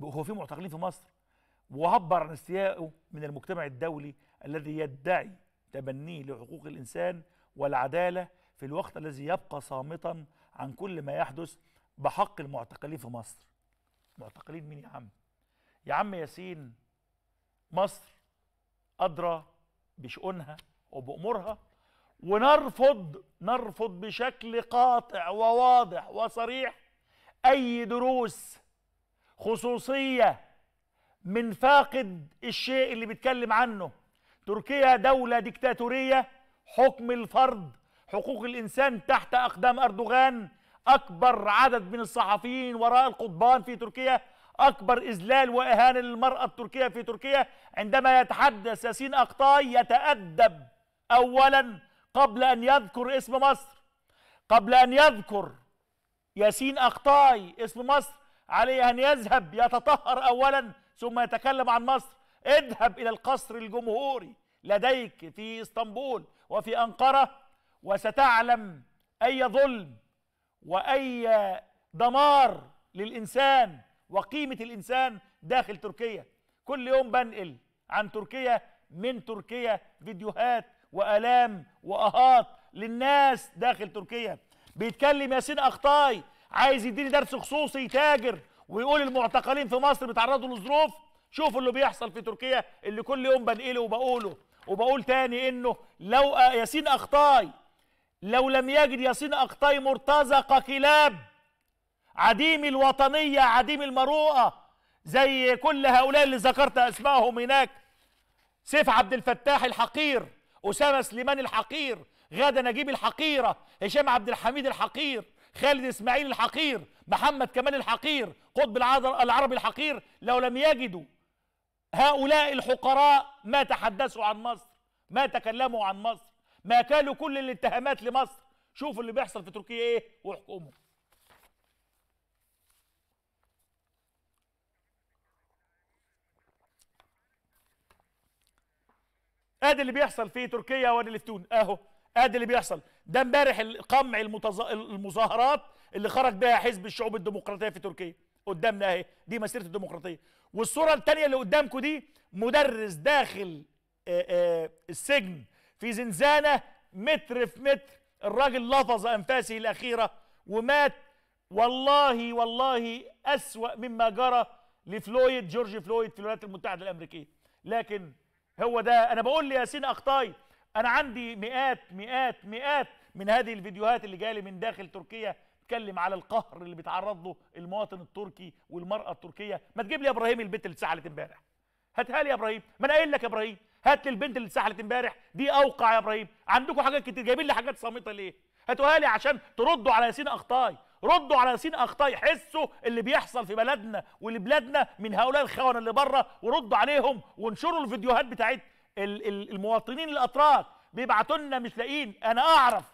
هو في معتقلين في مصر وعبر عن استيائه من المجتمع الدولي الذي يدعي تبنيه لحقوق الانسان والعداله في الوقت الذي يبقى صامتا عن كل ما يحدث بحق المعتقلين في مصر معتقلين مين يا عم يا عم ياسين مصر أدرى بشؤونها وبأمورها ونرفض نرفض بشكل قاطع وواضح وصريح أي دروس خصوصية من فاقد الشيء اللي بيتكلم عنه تركيا دولة ديكتاتورية حكم الفرد حقوق الإنسان تحت أقدام أردوغان أكبر عدد من الصحفيين وراء القضبان في تركيا أكبر إذلال وإهانة للمرأة التركية في تركيا عندما يتحدث ياسين أقطاي يتأدب أولا قبل أن يذكر اسم مصر قبل أن يذكر ياسين أقطاي اسم مصر عليه أن يذهب يتطهر أولا ثم يتكلم عن مصر اذهب إلى القصر الجمهوري لديك في اسطنبول وفي أنقرة وستعلم أي ظلم وأي دمار للإنسان وقيمة الإنسان داخل تركيا كل يوم بنقل عن تركيا من تركيا فيديوهات والام واهات للناس داخل تركيا بيتكلم ياسين اخطاي عايز يديني درس خصوصي تاجر ويقول المعتقلين في مصر بيتعرضوا لظروف شوفوا اللي بيحصل في تركيا اللي كل يوم بنقله وبقوله وبقول تاني انه لو آه، ياسين اخطاي لو لم يجد ياسين اخطاي مرتزقه كلاب عديم الوطنيه عديم المروءه زي كل هؤلاء اللي ذكرت اسمائهم هناك سيف عبد الفتاح الحقير اسامه سليمان الحقير غاده نجيب الحقيره هشام عبد الحميد الحقير خالد اسماعيل الحقير محمد كمال الحقير قطب العربي الحقير لو لم يجدوا هؤلاء الحقراء ما تحدثوا عن مصر ما تكلموا عن مصر ما كانوا كل الاتهامات لمصر شوفوا اللي بيحصل في تركيا ايه وحكمهم ادي اللي بيحصل في تركيا وادي اللي في تونس اهو ادي اللي بيحصل ده امبارح قمع المتز... المظاهرات اللي خرج بها حزب الشعوب الديمقراطيه في تركيا قدامنا اهي دي مسيره الديمقراطيه والصوره الثانيه اللي قدامكم دي مدرس داخل آآ آآ السجن في زنزانه متر في متر الراجل لفظ انفاسه الاخيره ومات والله والله اسوا مما جرى لفلويد جورج فلويد في الولايات المتحده الامريكيه لكن هو ده انا بقول لياسين اخطاي انا عندي مئات مئات مئات من هذه الفيديوهات اللي جالي من داخل تركيا بتكلم على القهر اللي بيتعرض له المواطن التركي والمراه التركيه ما تجيب لي يا ابراهيم البنت اللي اتسحلت امبارح هاتها لي يا ابراهيم ما انا قايل لك يا ابراهيم هات لي البنت اللي اتسحلت امبارح دي اوقع يا ابراهيم عندكم حاجات كتير جايبين لي حاجات صامته ليه هاتوها لي عشان تردوا على ياسين اخطاي ردوا على ياسين اخطاء حسوا اللي بيحصل في بلدنا ولبلادنا من هؤلاء الخونه اللي بره وردوا عليهم وانشروا الفيديوهات بتاعت المواطنين الاتراك بيبعتوا لنا مش لاقيين انا اعرف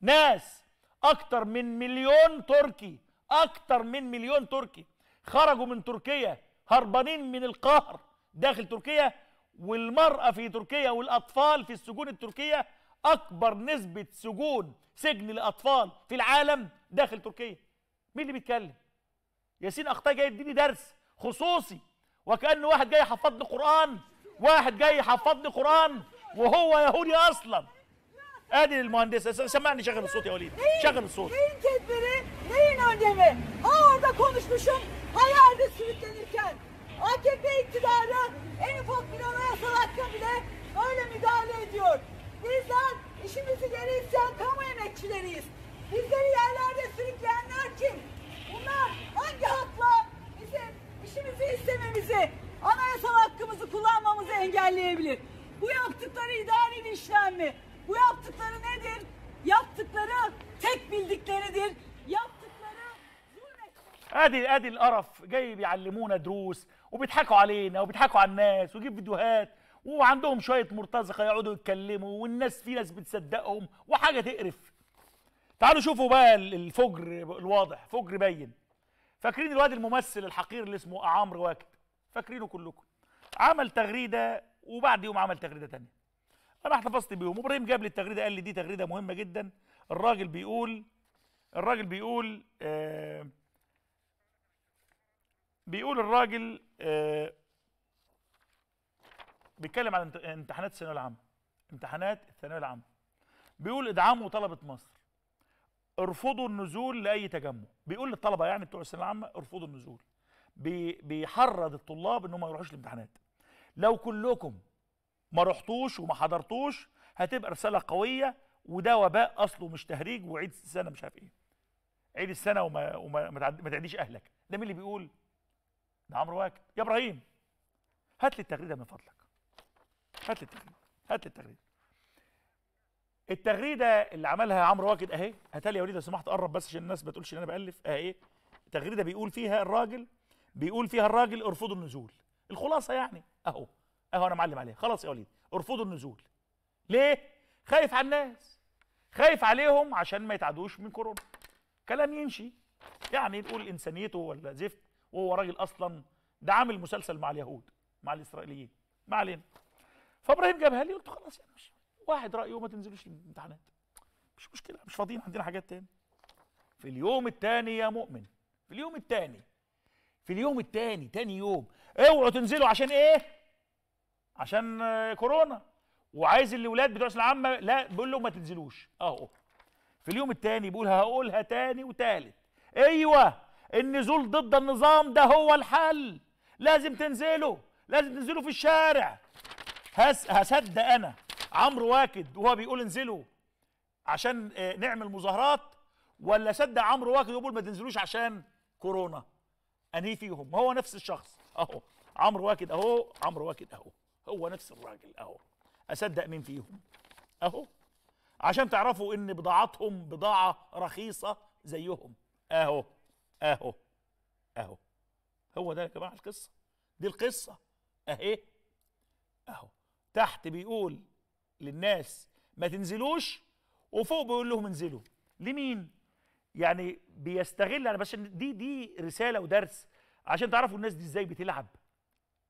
ناس اكتر من مليون تركي اكتر من مليون تركي خرجوا من تركيا هربانين من القهر داخل تركيا والمرأة في تركيا والأطفال في السجون التركية أكبر نسبة سجون سجن لأطفال في العالم داخل تركيا مين اللي بيتكلم ياسين اخطاء جاي يديني درس خصوصي وكأن واحد جاي يحفظ لي قرآن واحد جاي يحفظ لي قرآن وهو يهودي أصلا ادي المهندسه سمعني شغل الصوت يا وليد شغل الصوت AKP iktidarı en ufak bir anayasal bile müdahale ediyor. Bizler İşimizi geri isteyen kamu emekçileriyiz. Bizleri yerlerde sürükleyenler kim? Bunlar hangi hakla bizim işimizi istememizi, anayasal hakkımızı kullanmamızı engelleyebilir? Bu yaptıkları idari bir işlem mi? Bu yaptıkları nedir? Yaptıkları tek bildikleridir. Yaptıkları Hadi, Adil Adil Araf جاي بيعلمونا دروس وبيضحكوا علينا وبيضحكوا على الناس ويجيب فيديوهات وعندهم شويه مرتزقه يقعدوا يتكلموا والناس في ناس بتصدقهم وحاجه تقرف تعالوا شوفوا بقى الفجر الواضح فجر بين فاكرين الواد الممثل الحقير اللي اسمه عمرو واكد فاكرينه كلكم عمل تغريده وبعد يوم عمل تغريده تانية انا احتفظت بيهم وابراهيم جاب لي التغريده قال لي دي تغريده مهمه جدا الراجل بيقول الراجل بيقول آه بيقول الراجل آه بيتكلم على امتحانات الثانويه العامه امتحانات الثانويه العامه بيقول ادعموا طلبه مصر ارفضوا النزول لاي تجمع بيقول للطلبه يعني بتوع الثانويه العامه ارفضوا النزول بي بيحرض الطلاب انهم ما يروحوش الامتحانات لو كلكم ما رحتوش وما حضرتوش هتبقى رساله قويه وده وباء اصله مش تهريج وعيد السنه مش عارف ايه عيد السنه وما, وما تعديش اهلك ده مين اللي بيقول ده عمرو واكد يا ابراهيم هات لي التغريده من فضلك هات لي التغريده هات لي التغريده التغريده اللي عملها عمرو واكد اهي هات لي يا وليد لو سمحت قرب بس عشان الناس ما تقولش ان انا بالف اهي ايه تغريده بيقول فيها الراجل بيقول فيها الراجل ارفضوا النزول الخلاصه يعني اهو اهو انا معلم عليها خلاص يا وليد ارفضوا النزول ليه خايف على الناس خايف عليهم عشان ما يتعدوش من كورونا كلام يمشي يعني تقول انسانيته ولا زفت وهو راجل اصلا ده عامل مسلسل مع اليهود مع الاسرائيليين ما علينا فابراهيم جابها لي قلت خلاص يعني مش واحد رايه ما تنزلوش الامتحانات مش مشكله مش فاضيين عندنا حاجات تاني في اليوم الثاني يا مؤمن في اليوم الثاني في اليوم الثاني تاني يوم اوعوا تنزلوا عشان ايه عشان كورونا وعايز الاولاد بتوع العامه لا بقول لهم ما تنزلوش اهو في اليوم الثاني بيقول هقولها تاني وتالت ايوه النزول ضد النظام ده هو الحل لازم تنزلوا لازم تنزلوا في الشارع هس هصدق انا عمرو واكد وهو بيقول انزلوا عشان آه، نعمل مظاهرات ولا صدق عمرو واكد وبيقول ما تنزلوش عشان كورونا انهي فيهم هو نفس الشخص اهو عمرو واكد اهو عمرو واكد اهو هو نفس الراجل اهو اصدق مين فيهم اهو عشان تعرفوا ان بضاعتهم بضاعه رخيصه زيهم اهو اهو اهو هو ده يا جماعه القصه دي القصه اهي اهو تحت بيقول للناس ما تنزلوش وفوق بيقول لهم انزلوا لمين يعني بيستغل انا بس دي دي رساله ودرس عشان تعرفوا الناس دي ازاي بتلعب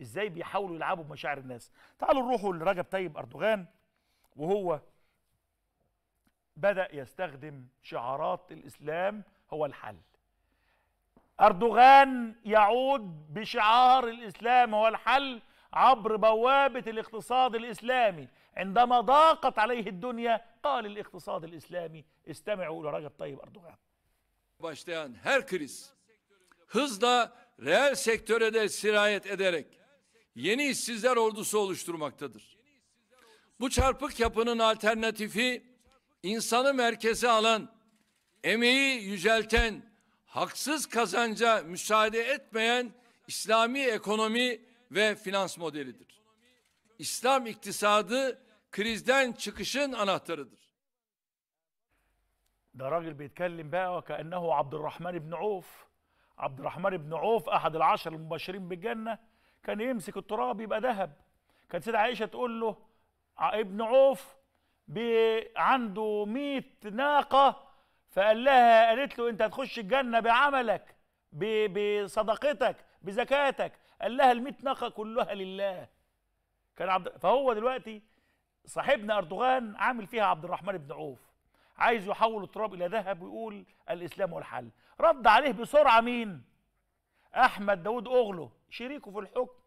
ازاي بيحاولوا يلعبوا بمشاعر الناس تعالوا نروحوا لرجب طيب اردوغان وهو بدا يستخدم شعارات الاسلام هو الحل اردوغان يعود بشعار الاسلام هو الحل عبر بوابة الاقتصاد الإسلامي عندما ضاقت عليه الدنيا قال الاقتصاد الإسلامي استمعوا إلى رجب طيب أردوغان başlayan her kriz hızla reel sektöre de sirayet ederek yeni işsizler ordusu oluşturmaktadır. Bu çarpık yapının alternatifi insanı merkeze alan, emeği yücelten, haksız kazanca müsaade etmeyen İslami ekonomi ve finans modelidir. İslam iktisadı krizden çıkışın anahtarıdır. ده راجل بيتكلم بقى وكأنه عبد الرحمن بن عوف عبد الرحمن بن عوف أحد العشر المبشرين بالجنة كان يمسك التراب يبقى ذهب كان سيدة عائشة تقول له ابن عوف عنده 100 ناقة فقال لها قالت له أنت هتخش الجنة بعملك بصدقتك بزكاتك قال لها ال 100 ناقه كلها لله كان عبد فهو دلوقتي صاحبنا اردوغان عامل فيها عبد الرحمن بن عوف عايز يحول التراب الى ذهب ويقول الاسلام والحل رد عليه بسرعه مين احمد داود اوغلو شريكه في الحكم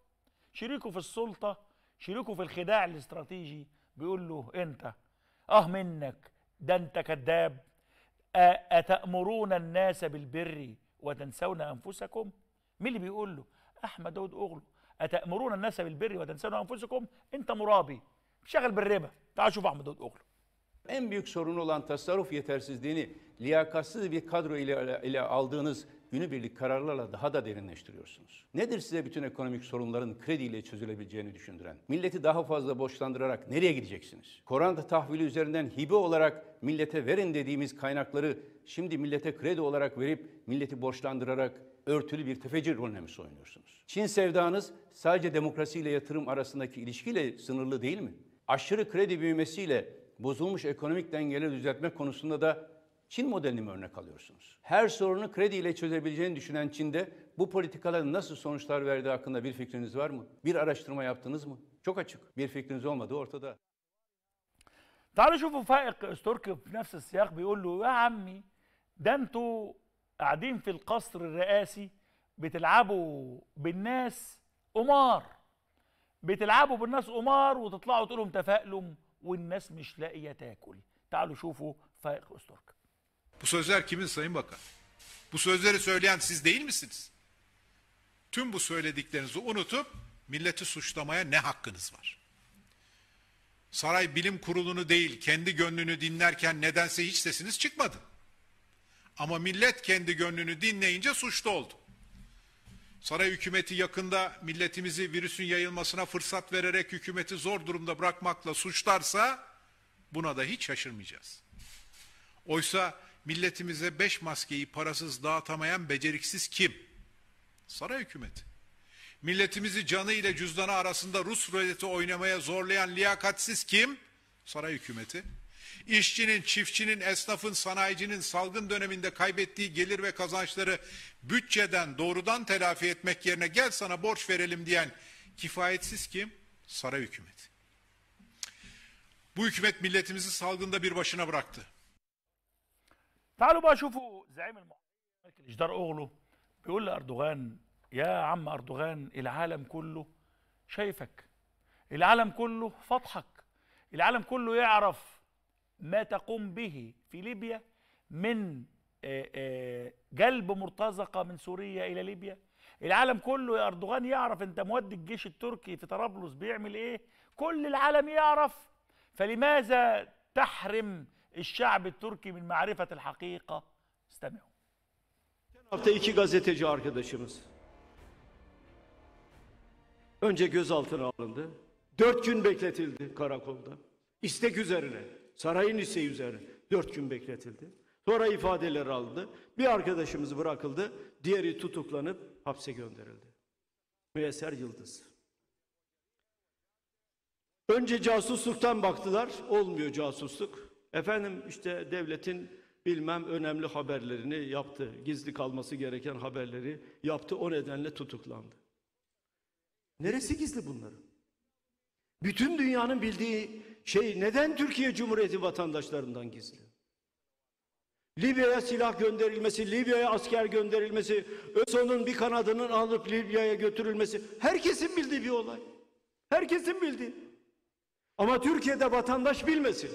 شريكه في السلطه شريكه في الخداع الاستراتيجي بيقول له انت اه منك ده انت كذاب أتأمرون الناس بالبر وتنسون أنفسكم؟ مين اللي بيقول له؟ احمد داود اوغلو اتامرون الناس بالبر وتنسون انفسكم انت مرابي شغل بالربا تعال شوف احمد داود اوغلو En büyük sorun olan tasarruf yetersizliğini liyakatsız bir kadro ile, ile aldığınız günübirlik kararlarla daha da derinleştiriyorsunuz. Nedir size bütün ekonomik sorunların krediyle çözülebileceğini düşündüren? Milleti daha fazla borçlandırarak nereye gideceksiniz? Koranda tahvili üzerinden hibe olarak millete verin dediğimiz kaynakları şimdi millete kredi olarak verip milleti borçlandırarak örtülü bir tefeci rolüne mi soyunuyorsunuz? Çin sevdanız sadece demokrasi ile yatırım arasındaki ilişkiyle sınırlı değil mi? Aşırı kredi büyümesiyle bozulmuş ekonomik dengeleri düzeltmek konusunda da Çin modelini mi örnek alıyorsunuz? Her sorunu krediyle çözebileceğini düşünen Çin'de bu politikaların nasıl sonuçlar verdiği hakkında bir fikriniz var mı? Bir araştırma yaptınız mı? Çok açık. Bir fikriniz olmadığı ortada. تعالوا شوفوا فائق تركي في نفس السياق بيقول له ده انتوا قاعدين في القصر الرئاسي بتلعبوا بالناس قمار بتلعبوا بالناس قمار وتطلعوا تقولهم تفاؤلهم والناس مش لاقيه تاكل تعالوا شوفوا فائق استرك Bu sözler kimin Sayın Bakan? Bu sözleri söyleyen siz değil misiniz? Tüm bu söylediklerinizi unutup milleti suçlamaya ne hakkınız var? Saray Bilim Kurulu'nu değil, kendi gönlünü dinlerken nedense hiç sesiniz çıkmadı. Ama millet kendi gönlünü dinleyince suçlu oldu. Saray hükümeti yakında milletimizi virüsün yayılmasına fırsat vererek hükümeti zor durumda bırakmakla suçlarsa buna da hiç şaşırmayacağız. Oysa milletimize beş maskeyi parasız dağıtamayan beceriksiz kim? Saray hükümeti. Milletimizi canı ile cüzdanı arasında Rus ruleti oynamaya zorlayan liyakatsiz kim? Saray hükümeti. İşçinin, çiftçinin, esnafın, sanayicinin salgın döneminde kaybettiği gelir ve kazançları bütçeden doğrudan telafi etmek yerine gel sana borç verelim diyen kifayetsiz kim? Saray hükümeti. Bu hükümet milletimizi salgında bir başına bıraktı. تعالوا بقى شوفوا زعيم الجدار اوغلو بيقول لاردوغان يا عم اردوغان العالم كله شايفك العالم كله فضحك العالم كله يعرف ما تقوم به في ليبيا من آه، آه، جلب مرتزقة من سوريا إلى ليبيا العالم كله يا أردوغان يعرف أنت مودي الجيش التركي في طرابلس بيعمل إيه كل العالم يعرف فلماذا تحرم الشعب التركي من معرفة الحقيقة استمعوا hafta iki gazeteci arkadaşımız önce gözaltına alındı. Dört gün bekletildi karakolda. İstek üzerine. Sarayın isteği üzerine dört gün bekletildi. Sonra ifadeler aldı. Bir arkadaşımız bırakıldı. Diğeri tutuklanıp hapse gönderildi. Müyesser Yıldız. Önce casusluktan baktılar. Olmuyor casusluk. Efendim işte devletin bilmem önemli haberlerini yaptı. Gizli kalması gereken haberleri yaptı. O nedenle tutuklandı. Neresi gizli bunların? Bütün dünyanın bildiği şey neden Türkiye Cumhuriyeti vatandaşlarından gizli? Libya'ya silah gönderilmesi, Libya'ya asker gönderilmesi, ÖSO'nun bir kanadının alıp Libya'ya götürülmesi herkesin bildiği bir olay. Herkesin bildiği. Ama Türkiye'de vatandaş bilmesin.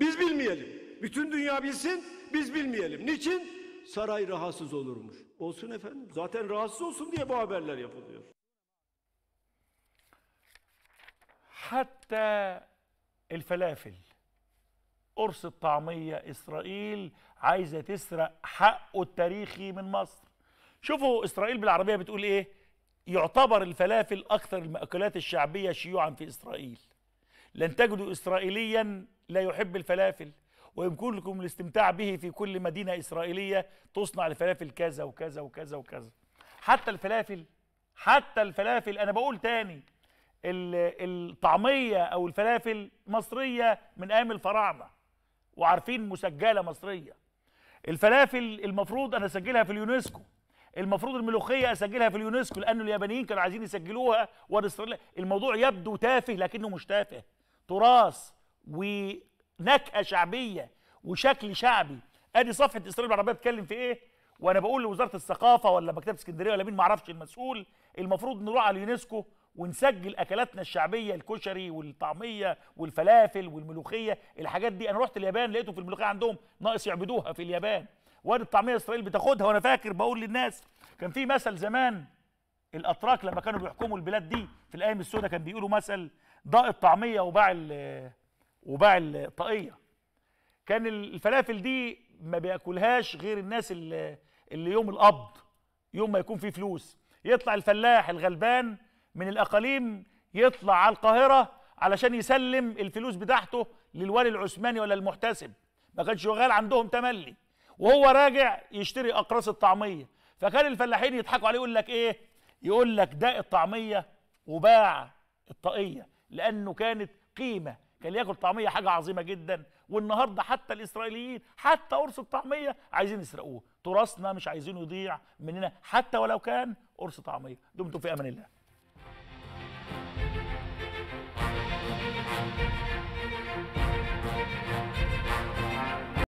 Biz bilmeyelim. Bütün dünya bilsin, biz bilmeyelim. Niçin? Saray rahatsız olurmuş. Olsun efendim. Zaten rahatsız olsun diye bu haberler yapılıyor. Hat حتى الفلافل قرص الطعمية إسرائيل عايزة تسرق حقه التاريخي من مصر شوفوا إسرائيل بالعربية بتقول إيه يعتبر الفلافل أكثر المأكولات الشعبية شيوعا في إسرائيل لن تجدوا إسرائيليا لا يحب الفلافل ويمكنكم الاستمتاع به في كل مدينة إسرائيلية تصنع الفلافل كذا وكذا وكذا وكذا حتى الفلافل حتى الفلافل أنا بقول تاني الطعميه او الفلافل مصريه من ايام الفراعنه وعارفين مسجله مصريه الفلافل المفروض انا اسجلها في اليونسكو المفروض الملوخيه اسجلها في اليونسكو لانه اليابانيين كانوا عايزين يسجلوها والاسرائيل الموضوع يبدو تافه لكنه مش تافه تراث ونكهه شعبيه وشكل شعبي ادي صفحه اسرائيل العربيه بتتكلم في ايه وانا بقول لوزاره الثقافه ولا مكتبه اسكندريه ولا مين ما اعرفش المسؤول المفروض نروح على اليونسكو ونسجل اكلاتنا الشعبيه الكشري والطعميه والفلافل والملوخيه الحاجات دي انا رحت اليابان لقيتهم في الملوخيه عندهم ناقص يعبدوها في اليابان وادي الطعميه اسرائيل بتاخدها وانا فاكر بقول للناس كان في مثل زمان الاتراك لما كانوا بيحكموا البلاد دي في الايام السوداء كان بيقولوا مثل ضاق الطعميه وباع وباع الطاقيه كان الفلافل دي ما بياكلهاش غير الناس اللي يوم القبض يوم ما يكون في فلوس يطلع الفلاح الغلبان من الاقاليم يطلع على القاهره علشان يسلم الفلوس بتاعته للوالي العثماني ولا المحتسب ما كانش شغال عندهم تملي وهو راجع يشتري اقراص الطعميه فكان الفلاحين يضحكوا عليه يقول لك ايه يقول لك ده الطعميه وباع الطاقيه لانه كانت قيمه كان ياكل طعميه حاجه عظيمه جدا والنهارده حتى الاسرائيليين حتى قرص الطعميه عايزين يسرقوه تراثنا مش عايزينه يضيع مننا حتى ولو كان قرص طعميه دمتم في امان الله